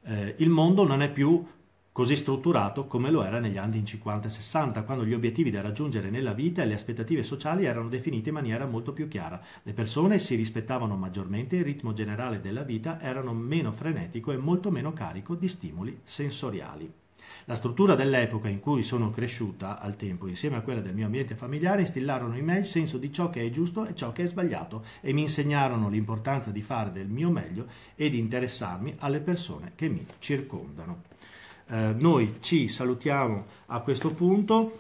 Eh, il mondo non è più così strutturato come lo era negli anni 50 e 60, quando gli obiettivi da raggiungere nella vita e le aspettative sociali erano definite in maniera molto più chiara. Le persone si rispettavano maggiormente, il ritmo generale della vita era meno frenetico e molto meno carico di stimoli sensoriali. La struttura dell'epoca in cui sono cresciuta al tempo, insieme a quella del mio ambiente familiare, instillarono in me il senso di ciò che è giusto e ciò che è sbagliato e mi insegnarono l'importanza di fare del mio meglio e di interessarmi alle persone che mi circondano. Eh, noi ci salutiamo a questo punto,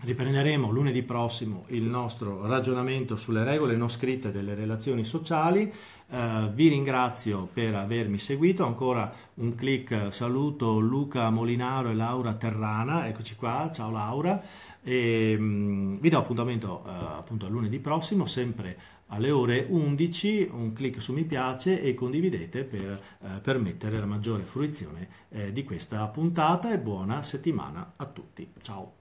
riprenderemo lunedì prossimo il nostro ragionamento sulle regole non scritte delle relazioni sociali. Uh, vi ringrazio per avermi seguito, ancora un clic saluto Luca Molinaro e Laura Terrana, eccoci qua, ciao Laura, e, um, vi do appuntamento uh, appunto a lunedì prossimo, sempre alle ore 11 un clic su mi piace e condividete per eh, permettere la maggiore fruizione eh, di questa puntata e buona settimana a tutti. Ciao!